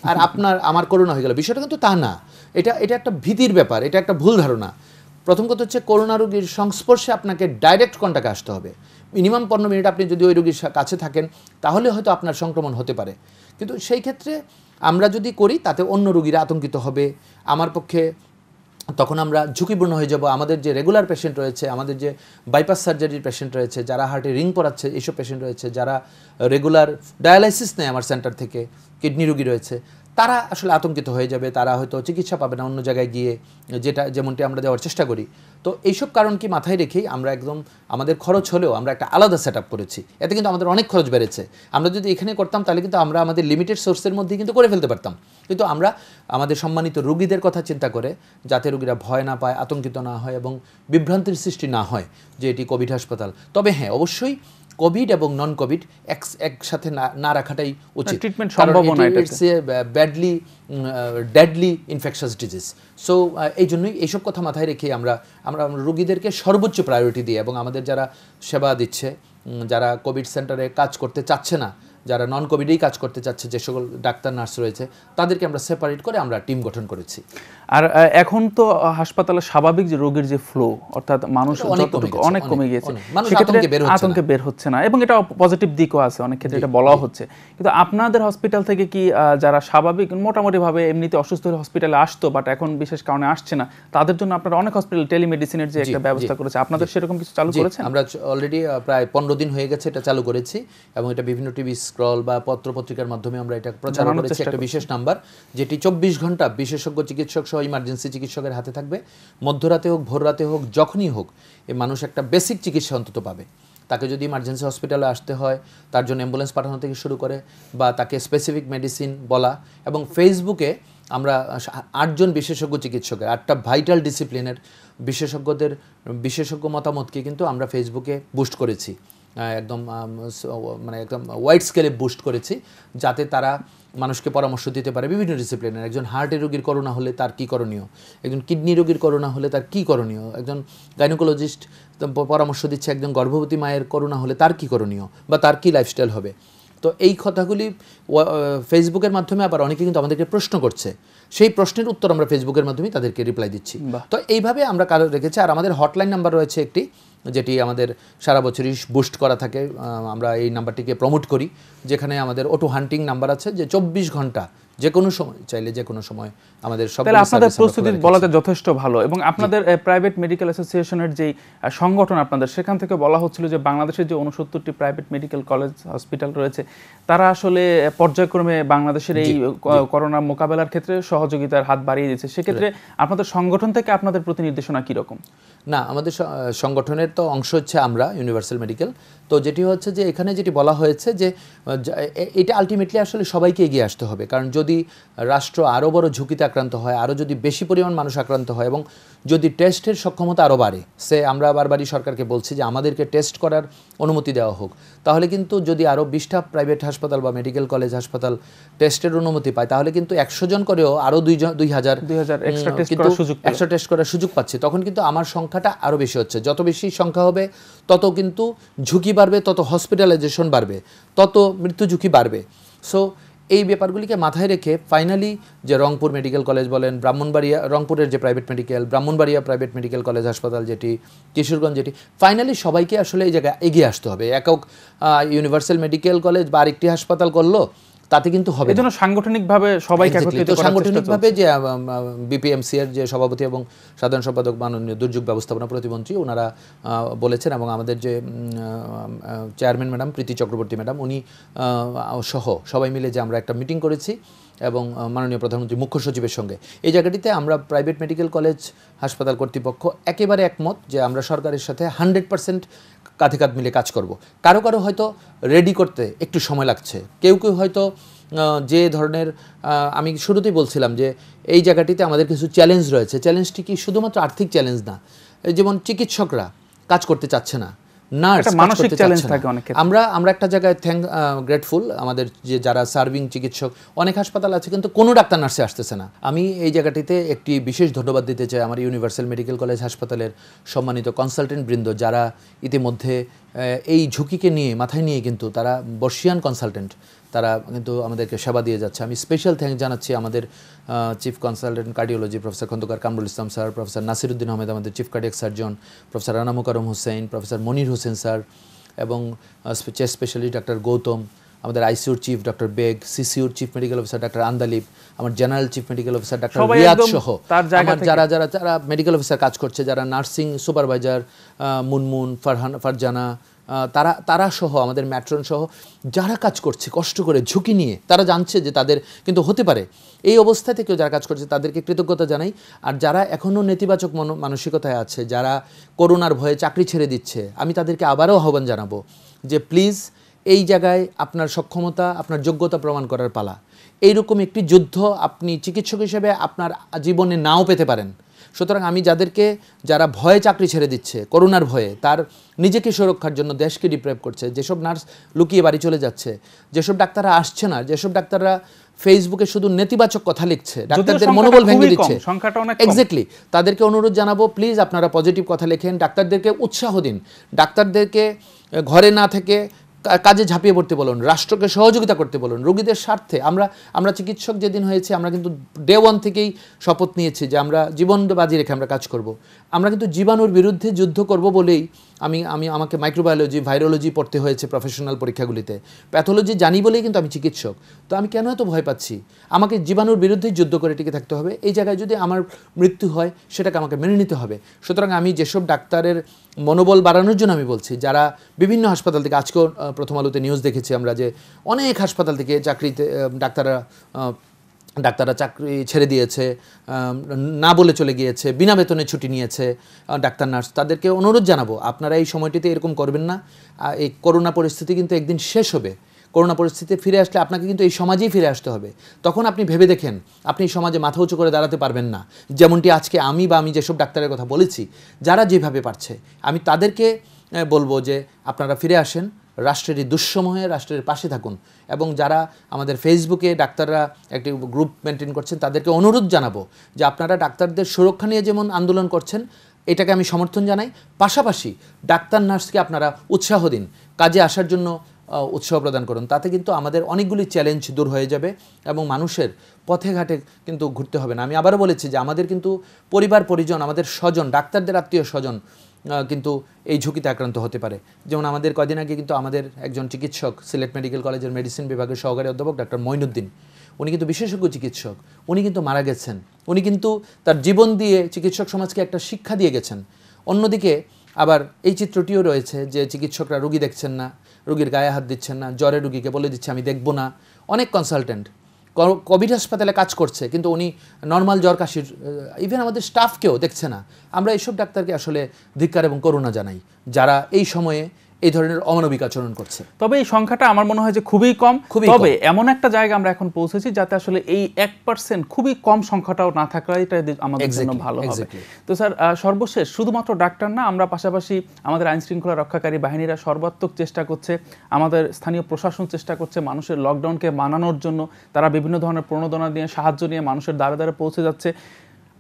B: আর আপনার আমার করোনা হয়ে গেল বিষয়টা কিন্তু তা না এটা এটা একটা ভীতির ব্যাপার এটা একটা ভুল ধারণা প্রথম কথা হচ্ছে করোনা রোগীর সংস্পর্শে আপনাকে ডাইরেক্ট কন্টাকে আসতে হবে মিনিমাম পনেরো মিনিট আপনি যদি ওই রোগীর কাছে থাকেন তাহলে হয়তো আপনার সংক্রমণ হতে পারে কিন্তু সেই ক্ষেত্রে আমরা যদি করি তাতে অন্য রোগীরা আতঙ্কিত হবে আমার পক্ষে তখন আমরা ঝুঁকিপূর্ণ হয়ে যাব আমাদের যে রেগুলার পেশেন্ট রয়েছে আমাদের যে বাইপাস সার্জারির পেশেন্ট রয়েছে যারা হার্টে রিং পড়াচ্ছে এইসব পেশেন্ট রয়েছে যারা রেগুলার ডায়ালাইসিস নেয় আমার সেন্টার থেকে কিডনি রোগী রয়েছে তারা আসলে আতঙ্কিত হয়ে যাবে তারা হয়তো চিকিৎসা পাবে না অন্য জায়গায় গিয়ে যেটা যেমনটি আমরা দেওয়ার চেষ্টা করি তো এইসব কারণ কি মাথায় রেখেই আমরা একদম আমাদের খরচ হলেও আমরা একটা আলাদা সেট করেছি এতে কিন্তু আমাদের অনেক খরচ বেড়েছে আমরা যদি এখানে করতাম তাহলে কিন্তু আমরা আমাদের লিমিটেড সোর্সের মধ্যে কিন্তু করে ফেলতে পারতাম কিন্তু আমরা আমাদের সম্মানিত রুগীদের কথা চিন্তা করে যাতে রুগীরা ভয় না পায় আতঙ্কিত না হয় এবং বিভ্রান্তির সৃষ্টি না হয় যে এটি কোভিড হাসপাতাল তবে হ্যাঁ অবশ্যই কোভিড এবং নন কোভিড এক একসাথে না রাখাটাই উচিত ট্রিটমেন্ট সম্ভাবনা it's a badly deadly infectious disease so এই জন্যই এইসব কথা মাথায় রেখে আমরা আমরা রোগীদেরকে সর্বোচ্চ প্রায়োরিটি দিই এবং আমাদের যারা সেবা দিচ্ছে যারা কোভিড সেন্টারে কাজ করতে চাচ্ছে না যারা নন কোভিডেই কাজ করতে চাচ্ছে যে সকল ডাক্তার নার্স রয়েছে তাদেরকে আমরা সেপারেট করে আমরা টিম গঠন করেছি
A: আর এখন তো হাসপাতালে স্বাভাবিক যে রোগের যে ফ্লো অর্থাৎ মানুষ অনেক কমে গিয়েছে আতঙ্কে বের হচ্ছে না এবং এটা পজিটিভ দিকও আছে অনেক ক্ষেত্রে এটা বলা হচ্ছে কিন্তু আপনাদের হসপিটাল থেকে কি যারা স্বাভাবিক মোটামুটিভাবে এমনিতে অসুস্থ হলে হসপিটালে আসতো বাট এখন বিশেষ কারণে আসছে না তাদের জন্য আপনারা অনেক হসপিটাল টেলিমেডিসিনের যে একটা ব্যবস্থা করেছে আপনাদের সেরকম কিছু চালু করেছে আমরা
B: অলরেডি প্রায় পনেরো দিন হয়ে গেছে এটা চালু করেছি এবং এটা বিভিন্ন টিভি স্ক্রল বা পত্রপত্রিকার মাধ্যমে আমরা এটা প্রচার করেছি একটা বিশেষ নাম্বার যেটি চব্বিশ ঘন্টা বিশেষজ্ঞ চিকিৎসক সহ ইমার্জেন্সি চিকিৎসকের হাতে থাকবে মধ্যরাতে হোক ভোররাতে হোক যখনই হোক এ মানুষ একটা বেসিক চিকিৎসা অন্তত পাবে তাকে যদি ইমার্জেন্সি হসপিটালে আসতে হয় তার জন্য অ্যাম্বুলেন্স পাঠানো থেকে শুরু করে বা তাকে স্পেসিফিক মেডিসিন বলা এবং ফেসবুকে আমরা আটজন বিশেষজ্ঞ চিকিৎসকের আটটা ভাইটাল ডিসিপ্লিনের বিশেষজ্ঞদের বিশেষজ্ঞ মতামতকে কিন্তু আমরা ফেসবুকে বুস্ট করেছি একদম মানে একদম ওয়াইড স্কেলে বুস্ট করেছি যাতে তারা মানুষকে পরামর্শ দিতে পারে বিভিন্ন ডিসিপ্লিনের একজন হার্টের রোগীর করোনা হলে তার কী করণীয় একজন কিডনি রোগীর করোনা হলে তার কী করণীয় একজন গাইনোকোলজিস্ট পরামর্শ দিচ্ছে একজন গর্ভবতী মায়ের করোনা হলে তার কী করণীয় বা তার কী লাইফস্টাইল হবে তো এই কথাগুলি ফেসবুকের মাধ্যমে আবার অনেকে কিন্তু আমাদেরকে প্রশ্ন করছে সেই প্রশ্নের উত্তর আমরা ফেসবুকের মাধ্যমে তাদেরকে রিপ্লাই দিচ্ছি তো এইভাবে আমরা কাজ রেখেছি আর আমাদের হটলাইন নাম্বার রয়েছে একটি যেটি আমাদের সারা বছরই বুস্ট করা থাকে আমরা এই নাম্বারটিকে প্রমোট করি যেখানে আমাদের অটো হান্টিং নাম্বার আছে যে চব্বিশ ঘন্টা যে কোনো সময় চাইলে যে কোনো সময় আমাদের সব তাহলে আপনাদের
A: প্রস্তুতি বলাতে যথেষ্ট ভালো এবং আপনাদের প্রাইভেট মেডিকেল অ্যাসোসিয়েশনের যে সংগঠন আপনাদের সেখান থেকে বলা হচ্ছিল যে বাংলাদেশের যে উনসত্তরটি প্রাইভেট মেডিকেল কলেজ হসপিটাল রয়েছে তারা আসলে পর্যায়ক্রমে বাংলাদেশের এই করোনা মোকাবেলার ক্ষেত্রে সহযোগিতার হাত বাড়িয়ে দিচ্ছে সেক্ষেত্রে আপনাদের সংগঠন থেকে আপনাদের প্রতি নির্দেশনা কীরকম
B: না আমাদের সংগঠনের তো অংশ হচ্ছে আমরা ইউনিভার্সাল মেডিকেল তো যেটি হচ্ছে যে এখানে যেটি বলা হয়েছে যে এটা আলটিমেটলি আসলে সবাইকে এগিয়ে আসতে হবে কারণ যদি রাষ্ট্র আরও বড় ঝুঁকিতে আক্রান্ত হয় আরও যদি বেশি পরিমাণ মানুষ আক্রান্ত হয় এবং যদি টেস্টের সক্ষমতা আরও বাড়ে সে আমরা বারবারই সরকারকে বলছি যে আমাদেরকে টেস্ট করার অনুমতি দেওয়া হোক তাহলে কিন্তু যদি আরও বিশটা প্রাইভেট হাসপাতাল বা মেডিকেল কলেজ হাসপাতাল টেস্টের অনুমতি পায় তাহলে কিন্তু একশো জন করেও আরও দুইজন দুই হাজার একশো টেস্ট করার সুযোগ পাচ্ছে তখন কিন্তু আমার সংখ্যাটা আরও বেশি হচ্ছে যত বেশি সংখ্যা হবে তত কিন্তু ঝুঁকি বাড়বে তত হসপিটালাইজেশন বাড়বে তত মৃত্যু ঝুঁকি বাড়বে সো এই ব্যাপারগুলিকে মাথায় রেখে ফাইনালি যে রংপুর মেডিকেল কলেজ বলেন ব্রাহ্মণবাড়িয়া রংপুরের যে private medical Brahmanbaria private medical college হাসপাতাল যেটি কিশোরগঞ্জ যেটি ফাইনালি সবাইকে আসলে এই জায়গায় এগিয়ে আসতে হবে একক ইউনিভার্সাল মেডিকেল কলেজ বা আরেকটি হাসপাতাল করলো তাতে কিন্তু হবে এই জন্য সাংগঠনিকভাবে সবাই একত্রিত করা সাংগঠনিকভাবে যে বিপিএমসি এর যে সভাপতি এবং সাধারণ সম্পাদক মাননীয় দুর্যোগ ব্যবস্থাপনা প্রতিমন্ত্রী ওনারা বলেছেন এবং আমাদের যে chairman madam Priti Chakraborty madam উনি সহ সবাই মিলে যে আমরা একটা মিটিং করেছি এবং মাননীয় প্রধানমন্ত্রী মুখ্য সচিবের সঙ্গে এই জায়গাটিতে আমরা প্রাইভেট মেডিকেল কলেজ হাসপাতাল কর্তৃপক্ষ একেবারে একমত যে আমরা সরকারের সাথে হান্ড্রেড পার্সেন্ট কাঁধে কাঁধ মিলে কাজ করব। কারো কারো হয়তো রেডি করতে একটু সময় লাগছে কেউ কেউ হয়তো যে ধরনের আমি শুরুতেই বলছিলাম যে এই জায়গাটিতে আমাদের কিছু চ্যালেঞ্জ রয়েছে চ্যালেঞ্জটি কি শুধুমাত্র আর্থিক চ্যালেঞ্জ না যেমন চিকিৎসকরা কাজ করতে চাচ্ছে না নার্স মানসিক চ্যালেঞ্জ থাকে অনেক আমরা আমরা একটা জায়গায় থ্যাংক গ্রেটফুল আমাদের যে যারা সার্ভিং চিকিৎসক অনেক হাসপাতাল আছে কিন্তু কোনো ডাক্তার নার্সে আসতেছে না আমি এই জায়গাটিতে একটি বিশেষ ধন্যবাদ দিতে চাই আমার ইউনিভার্সাল মেডিকেল কলেজ হাসপাতালের সম্মানিত কনসালটেন্ট বৃন্দ যারা ইতিমধ্যে এই ঝুঁকিকে নিয়ে মাথায় নিয়ে কিন্তু তারা বর্ষিয়ান কনসালটেন্ট তারা কিন্তু আমাদেরকে সেবা দিয়ে যাচ্ছে আমি স্পেশাল থ্যাংক জানাচ্ছি আমাদের chief consultant cardiology professor Khandaker Kamrul Islam sir professor Nasiruddin Ahmed আমাদের chief cardiac surgeon professor Rana Mukarram Hossain professor Monir Hossain sir এবং চেস্ট স্পেশালিস্ট ডাক্তার গৌতম আমাদের আইসিউর চিফ ডক্টর বেগ সিসিউর chief medical officer doctor Andalib আমার general chief medical officer doctor Riyad সহ আমার যারা যারা যারা মেডিকেল অফিসার কাজ করছে যারা নার্সিং সুপারভাইজার মুনমুন ফারহান ফারজানা তারা তারা সহ আমাদের ম্যাট্রন সহ যারা কাজ করছে কষ্ট করে ঝুঁকি নিয়ে তারা জানছে যে তাদের কিন্তু হতে পারে এই অবস্থা থেকেও যারা কাজ করছে তাদেরকে কৃতজ্ঞতা জানাই আর যারা এখনও নেতিবাচক মানসিকতায় আছে যারা করোনার ভয়ে চাকরি ছেড়ে দিচ্ছে আমি তাদেরকে আবারও আহ্বান জানাবো যে প্লিজ এই জায়গায় আপনার সক্ষমতা আপনার যোগ্যতা প্রমাণ করার পালা এইরকম একটি যুদ্ধ আপনি চিকিৎসক হিসেবে আপনার জীবনে নাও পেতে পারেন সুতরাং আমি যাদেরকে যারা ভয়ে চাকরি ছেড়ে দিচ্ছে করোনার ভয়ে তার নিজেকে সুরক্ষার জন্য দেশকে ডিপ্রাইভ করছে যেসব নার্স লুকিয়ে বাড়ি চলে যাচ্ছে যেসব ডাক্তাররা আসছে না যেসব ডাক্তাররা ফেসবুকে শুধু নেতিবাচক কথা লিখছে ডাক্তারদের মনোবল ভেঙে দিচ্ছে এক্স্যাক্টলি তাদেরকে অনুরোধ জানাবো প্লিজ আপনারা পজিটিভ কথা লেখেন ডাক্তারদেরকে উৎসাহ দিন ডাক্তারদেরকে ঘরে না থেকে কাজে ঝাঁপিয়ে পড়তে বলুন রাষ্ট্রকে সহযোগিতা করতে বলুন রোগীদের স্বার্থে আমরা আমরা চিকিৎসক যেদিন হয়েছে আমরা কিন্তু ডে ওয়ান থেকেই শপথ নিয়েছি যে আমরা জীবন বাজি রেখে আমরা কাজ করব আমরা কিন্তু জীবাণুর বিরুদ্ধে যুদ্ধ করব বলেই আমি আমি আমাকে মাইক্রোবায়োলজি ভাইরোলজি পড়তে হয়েছে প্রফেশনাল পরীক্ষাগুলিতে প্যাথোলজি জানি বলেই কিন্তু আমি চিকিৎসক তো আমি কেন এত ভয় পাচ্ছি আমাকে জীবাণুর বিরুদ্ধে যুদ্ধ করে টিকে থাকতে হবে এই জায়গায় যদি আমার মৃত্যু হয় সেটাকে আমাকে মেনে নিতে হবে সুতরাং আমি যেসব ডাক্তারের মনোবল বাড়ানোর জন্য আমি বলছি যারা বিভিন্ন হাসপাতাল থেকে আজকেও প্রথম আলোতে নিউজ দেখেছি আমরা যে অনেক হাসপাতাল থেকে চাকরিতে ডাক্তাররা ডাক্তাররা চাকরি ছেড়ে দিয়েছে না বলে চলে গিয়েছে বিনা বেতনে ছুটি নিয়েছে ডাক্তার নার্স তাদেরকে অনুরোধ জানাবো আপনারা এই সময়টিতে এরকম করবেন না এই করোনা পরিস্থিতি কিন্তু একদিন শেষ হবে করোনা পরিস্থিতি ফিরে আসলে আপনাকে কিন্তু এই সমাজেই ফিরে আসতে হবে তখন আপনি ভেবে দেখেন আপনি সমাজে মাথা উঁচু করে দাঁড়াতে পারবেন না যেমনটি আজকে আমি বা আমি যেসব ডাক্তারের কথা বলেছি যারা যেভাবে পারছে আমি তাদেরকে বলবো যে আপনারা ফিরে আসেন রাষ্ট্রের এই দুঃসময়ে রাষ্ট্রের পাশে থাকুন এবং যারা আমাদের ফেসবুকে ডাক্তাররা একটি গ্রুপ মেনটেন করছেন তাদেরকে অনুরোধ জানাবো যে আপনারা ডাক্তারদের সুরক্ষা নিয়ে যেমন আন্দোলন করছেন এটাকে আমি সমর্থন জানাই পাশাপাশি ডাক্তার নার্সকে আপনারা উৎসাহ দিন কাজে আসার জন্য উৎসাহ প্রদান করুন তাতে কিন্তু আমাদের অনেকগুলি চ্যালেঞ্জ দূর হয়ে যাবে এবং মানুষের পথে ঘাটে কিন্তু ঘুরতে হবে না আমি আবারও বলেছি যে আমাদের কিন্তু পরিবার পরিজন আমাদের স্বজন ডাক্তারদের আত্মীয় স্বজন কিন্তু এই ঝুঁকিতে আক্রান্ত হতে পারে যেমন আমাদের কদিন আগে কিন্তু আমাদের একজন চিকিৎসক সিলেট মেডিকেল কলেজের মেডিসিন বিভাগের সহকারী অধ্যাপক ডাক্তার মইনুদ্দিন উনি কিন্তু বিশেষজ্ঞ চিকিৎসক উনি কিন্তু মারা গেছেন উনি কিন্তু তার জীবন দিয়ে চিকিৎসক সমাজকে একটা শিক্ষা দিয়ে গেছেন অন্যদিকে আবার এই চিত্রটিও রয়েছে যে চিকিৎসকরা রুগী দেখছেন না রুগীর গায়ে হাত দিচ্ছেন না জ্বরে রুগীকে বলে দিচ্ছে আমি দেখব না অনেক কনসালটেন্ট কোভিড হাসপাতালে কাজ করছে কিন্তু উনি নর্মাল জ্বর কাশির ইভেন আমাদের স্টাফকেও দেখছে না আমরা এইসব ডাক্তারকে আসলে ধিক্কার এবং করুণা জানাই যারা এই সময়ে এই ধরনের অমানবিক আচরণ করছে তবে এই সংখ্যাটা আমার মনে হয় যে খুবই কম খুবই তবে
A: এমন একটা জায়গা আমরা এখন পৌঁছেছি যাতে আসলে এই এক পার্সেন্ট খুবই কম সংখ্যাটাও না থাকলে এটা আমাদের জন্য ভালো হবে তো স্যার সর্বশেষ শুধুমাত্র ডাক্তার না আমরা পাশাপাশি আমাদের আইন শৃঙ্খলা রক্ষাকারী বাহিনীরা সর্বাত্মক চেষ্টা করছে আমাদের স্থানীয় প্রশাসন চেষ্টা করছে মানুষের লকডাউনকে মানানোর জন্য তারা বিভিন্ন ধরনের প্রণোদনা নিয়ে সাহায্য নিয়ে মানুষের দ্বারে দ্বারে পৌঁছে যাচ্ছে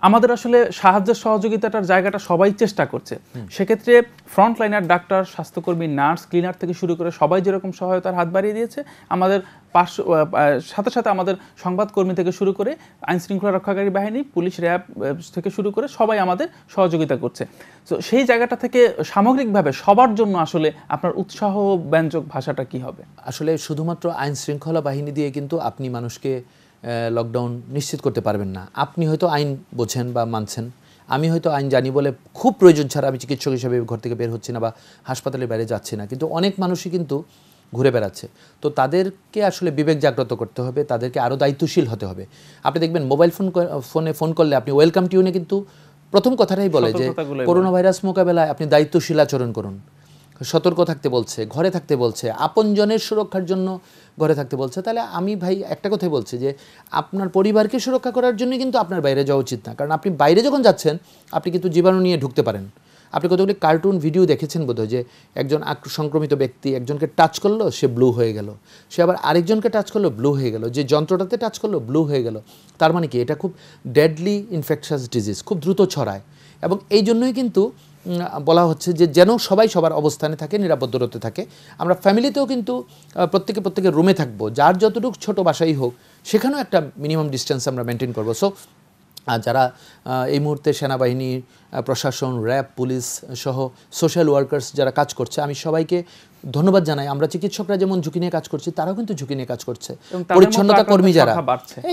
A: আমাদের আসলে সাহায্যের সহযোগিতাটার জায়গাটা সবাই চেষ্টা করছে সেক্ষেত্রে ফ্রন্টলাইনার ডাক্তার স্বাস্থ্যকর্মী নার্স ক্লিনার থেকে শুরু করে সবাই যেরকম সহায়তার হাত বাড়িয়ে দিয়েছে আমাদের পাশ সাথে সাথে আমাদের সংবাদকর্মী থেকে শুরু করে আইন শৃঙ্খলা রক্ষাকারী বাহিনী পুলিশ র্যাব থেকে শুরু করে সবাই আমাদের সহযোগিতা করছে তো সেই জায়গাটা থেকে সামগ্রিকভাবে
B: সবার জন্য আসলে আপনার উৎসাহ ব্যঞ্জক ভাষাটা কি হবে আসলে শুধুমাত্র আইন শৃঙ্খলা বাহিনী দিয়ে কিন্তু আপনি মানুষকে লকডাউন নিশ্চিত করতে পারবেন না আপনি হয়তো আইন বোঝেন বা মানছেন আমি হয়তো আইন জানি বলে খুব প্রয়োজন ছাড়া আমি চিকিৎসক হিসেবে ঘর থেকে বের হচ্ছি না বা হাসপাতালের বাইরে যাচ্ছি না কিন্তু অনেক মানুষই কিন্তু ঘুরে বেড়াচ্ছে তো তাদেরকে আসলে বিবেক জাগ্রত করতে হবে তাদেরকে আরও দায়িত্বশীল হতে হবে আপনি দেখবেন মোবাইল ফোন ফোনে ফোন করলে আপনি ওয়েলকাম টিউনে কিন্তু প্রথম কথাটাই বলে যে করোনা ভাইরাস মোকাবেলায় আপনি দায়িত্বশীল আচরণ করুন সতর্ক থাকতে বলছে ঘরে থাকতে বলছে আপনজনের সুরক্ষার জন্য ঘরে থাকতে বলছে তাহলে আমি ভাই একটা কথাই বলছি যে আপনার পরিবারকে সুরক্ষা করার জন্য কিন্তু আপনার বাইরে যাওয়া উচিত না কারণ আপনি বাইরে যখন যাচ্ছেন আপনি কিন্তু জীবাণু নিয়ে ঢুকতে পারেন আপনি কতগুলি কার্টুন ভিডিও দেখেছেন বোধহয় যে একজন সংক্রমিত ব্যক্তি একজনকে টাচ করলো সে ব্লু হয়ে গেল সে আবার আরেকজনকে টাচ করলো ব্লু হয়ে গেল যে যন্ত্রটাতে টাচ করলো ব্লু হয়ে গেল তার মানে কি এটা খুব ডেডলি ইনফেকশাস ডিজিজ খুব দ্রুত ছড়ায় এবং এই জন্যই কিন্তু বলা হচ্ছে যে যেন সবাই সবার অবস্থানে থাকে নিরাপদ দূরত্বে থাকে আমরা ফ্যামিলিতেও কিন্তু প্রত্যেকে প্রত্যেকের রুমে থাকবো যার যতটুকু ছোট বাসাই হোক সেখানেও একটা মিনিমাম ডিস্টেন্স আমরা মেনটেন করবো সো আর যারা এই মুহূর্তে সেনাবাহিনী প্রশাসন র্যাব পুলিশ সহ সোশ্যাল ওয়ার্কার্স যারা কাজ করছে আমি সবাইকে ধন্যবাদ জানাই আমরা চিকিৎসকরা যেমন ঝুঁকি নিয়ে কাজ করছি তারাও কিন্তু ঝুঁকি নিয়ে কাজ করছে পরিচ্ছন্নতা কর্মী যারা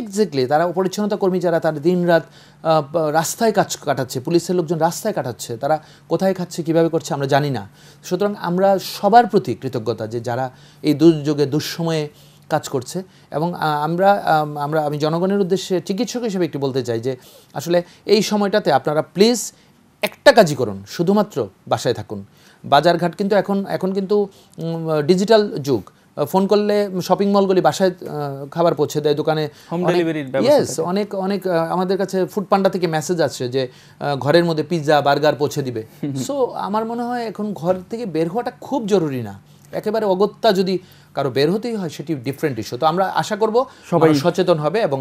B: এক্স্যাক্টলি তারা পরিচ্ছন্নতা কর্মী যারা তার দিন রাত রাস্তায় কাজ কাটাচ্ছে পুলিশের লোকজন রাস্তায় কাটাচ্ছে তারা কোথায় খাচ্ছে কিভাবে করছে আমরা জানি না সুতরাং আমরা সবার প্রতি কৃতজ্ঞতা যে যারা এই দুর্যোগে দুঃসময়ে কাজ করছে এবং আমরা আমরা আমি জনগণের উদ্দেশ্যে চিকিৎসক হিসেবে একটু বলতে চাই যে আসলে এই সময়টাতে আপনারা প্লিজ একটা কাজই করুন শুধুমাত্র বাসায় থাকুন বাজারঘাট কিন্তু এখন এখন কিন্তু ডিজিটাল যুগ ফোন করলে শপিং মলগুলি বাসায় খাবার পৌঁছে দেয় দোকানে ইয়েস অনেক অনেক আমাদের কাছে ফুড পান্ডা থেকে মেসেজ আছে যে ঘরের মধ্যে পিৎজা বার্গার পৌঁছে দিবে সো [LAUGHS] আমার মনে হয় এখন ঘর থেকে বের হওয়াটা খুব জরুরি না একেবারে অগত্যা যদি কারো বের হতেই হয় সেটি ডিফারেন্ট ইস্যু তো আমরা আশা করব সবাই সচেতন হবে এবং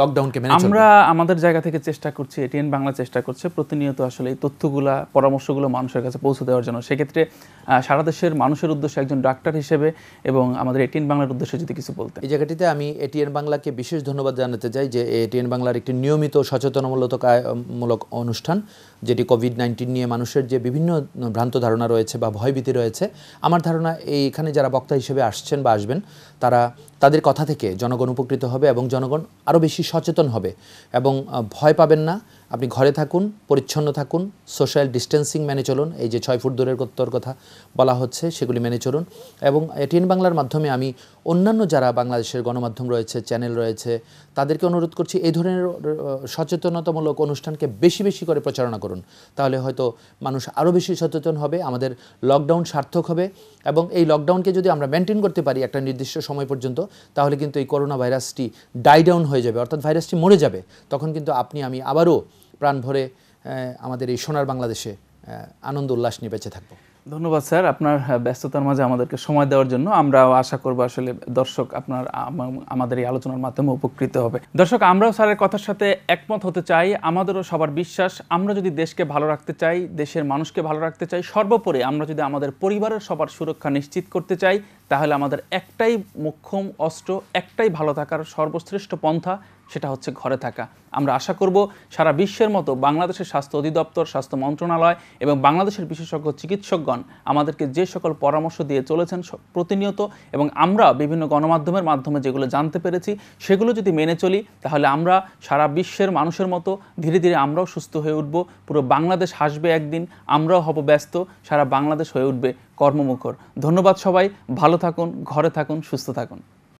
B: লকডাউনকে মেনে আমরা আমাদের জায়গা থেকে চেষ্টা
A: করছি এটিএন বাংলা চেষ্টা করছে প্রতিনিয়ত আসলে এই তথ্যগুলা পরামর্শগুলো মানুষের কাছে পৌঁছে দেওয়ার জন্য সেক্ষেত্রে
B: সারা দেশের মানুষের উদ্দেশ্যে একজন ডাক্তার হিসেবে এবং আমাদের এটিএন বাংলার উদ্দেশ্যে যদি কিছু বলতে এই জায়গাটিতে আমি এটিএন বাংলাকে বিশেষ ধন্যবাদ জানাতে চাই যে এটিএন বাংলার একটি নিয়মিত সচেতনমূলক মূলক অনুষ্ঠান যেটি কোভিড নাইন্টিন নিয়ে মানুষের যে বিভিন্ন ভ্রান্ত ধারণা রয়েছে বা ভয়ভীতি রয়েছে আমার ধারণা এইখানে যারা বক্তা হিসেবে আসছেন বা আসবেন তারা তাদের কথা থেকে জনগণ উপকৃত হবে এবং জনগণ আরও বেশি সচেতন হবে এবং ভয় পাবেন না আপনি ঘরে থাকুন পরিচ্ছন্ন থাকুন সোশ্যাল ডিস্টেন্সিং মেনে চলুন এই যে ছয় ফুট দূরের কত্তর কথা বলা হচ্ছে সেগুলি মেনে চলুন এবং এটিএন বাংলার মাধ্যমে আমি অন্যান্য যারা বাংলাদেশের গণমাধ্যম রয়েছে চ্যানেল রয়েছে তাদেরকে অনুরোধ করছি এই ধরনের সচেতনতামূলক অনুষ্ঠানকে বেশি বেশি করে প্রচারণা করুন তাহলে হয়তো মানুষ আরও বেশি সচেতন হবে আমাদের লকডাউন সার্থক হবে এবং এই লকডাউনকে যদি আমরা মেনটেন করতে পারি একটা নির্দিষ্ট সময় পর্যন্ত তাহলে কিন্তু এই করোনা ভাইরাসটি ডাই ডাউন হয়ে যাবে অর্থাৎ ভাইরাসটি মরে যাবে তখন কিন্তু আপনি আমি আবারও প্রাণ ভরে আমাদের এই সোনার বাংলাদেশে আনন্দ উল্লাস নিয়ে বেঁচে থাকবো
A: ধন্যবাদ স্যার আপনার ব্যস্ততার মাঝে আমাদেরকে সময় দেওয়ার জন্য আমরা আশা করব আসলে দর্শক আপনার আমাদের এই আলোচনার মাধ্যমে উপকৃত হবে দর্শক আমরাও স্যারের কথার সাথে একমত হতে চাই আমাদেরও সবার বিশ্বাস আমরা যদি দেশকে ভালো রাখতে চাই দেশের মানুষকে ভালো রাখতে চাই সর্বোপরি আমরা যদি আমাদের পরিবারের সবার সুরক্ষা নিশ্চিত করতে চাই তাহলে আমাদের একটাই মোক্ষম অস্ত্র একটাই ভালো থাকার সর্বশ্রেষ্ঠ পন্থা সেটা হচ্ছে ঘরে থাকা আমরা আশা করব সারা বিশ্বের মতো বাংলাদেশের স্বাস্থ্য অধিদপ্তর স্বাস্থ্য মন্ত্রণালয় এবং বাংলাদেশের বিশেষজ্ঞ চিকিৎসকগণ আমাদেরকে যে সকল পরামর্শ দিয়ে চলেছেন প্রতিনিয়ত এবং আমরা বিভিন্ন গণমাধ্যমের মাধ্যমে যেগুলো জানতে পেরেছি সেগুলো যদি মেনে চলি তাহলে আমরা সারা বিশ্বের মানুষের মতো ধীরে ধীরে আমরাও সুস্থ হয়ে উঠব পুরো বাংলাদেশ হাসবে একদিন আমরাও হব ব্যস্ত সারা বাংলাদেশ হয়ে উঠবে কর্মমুখর ধন্যবাদ সবাই ভালো থাকুন ঘরে থাকুন সুস্থ থাকুন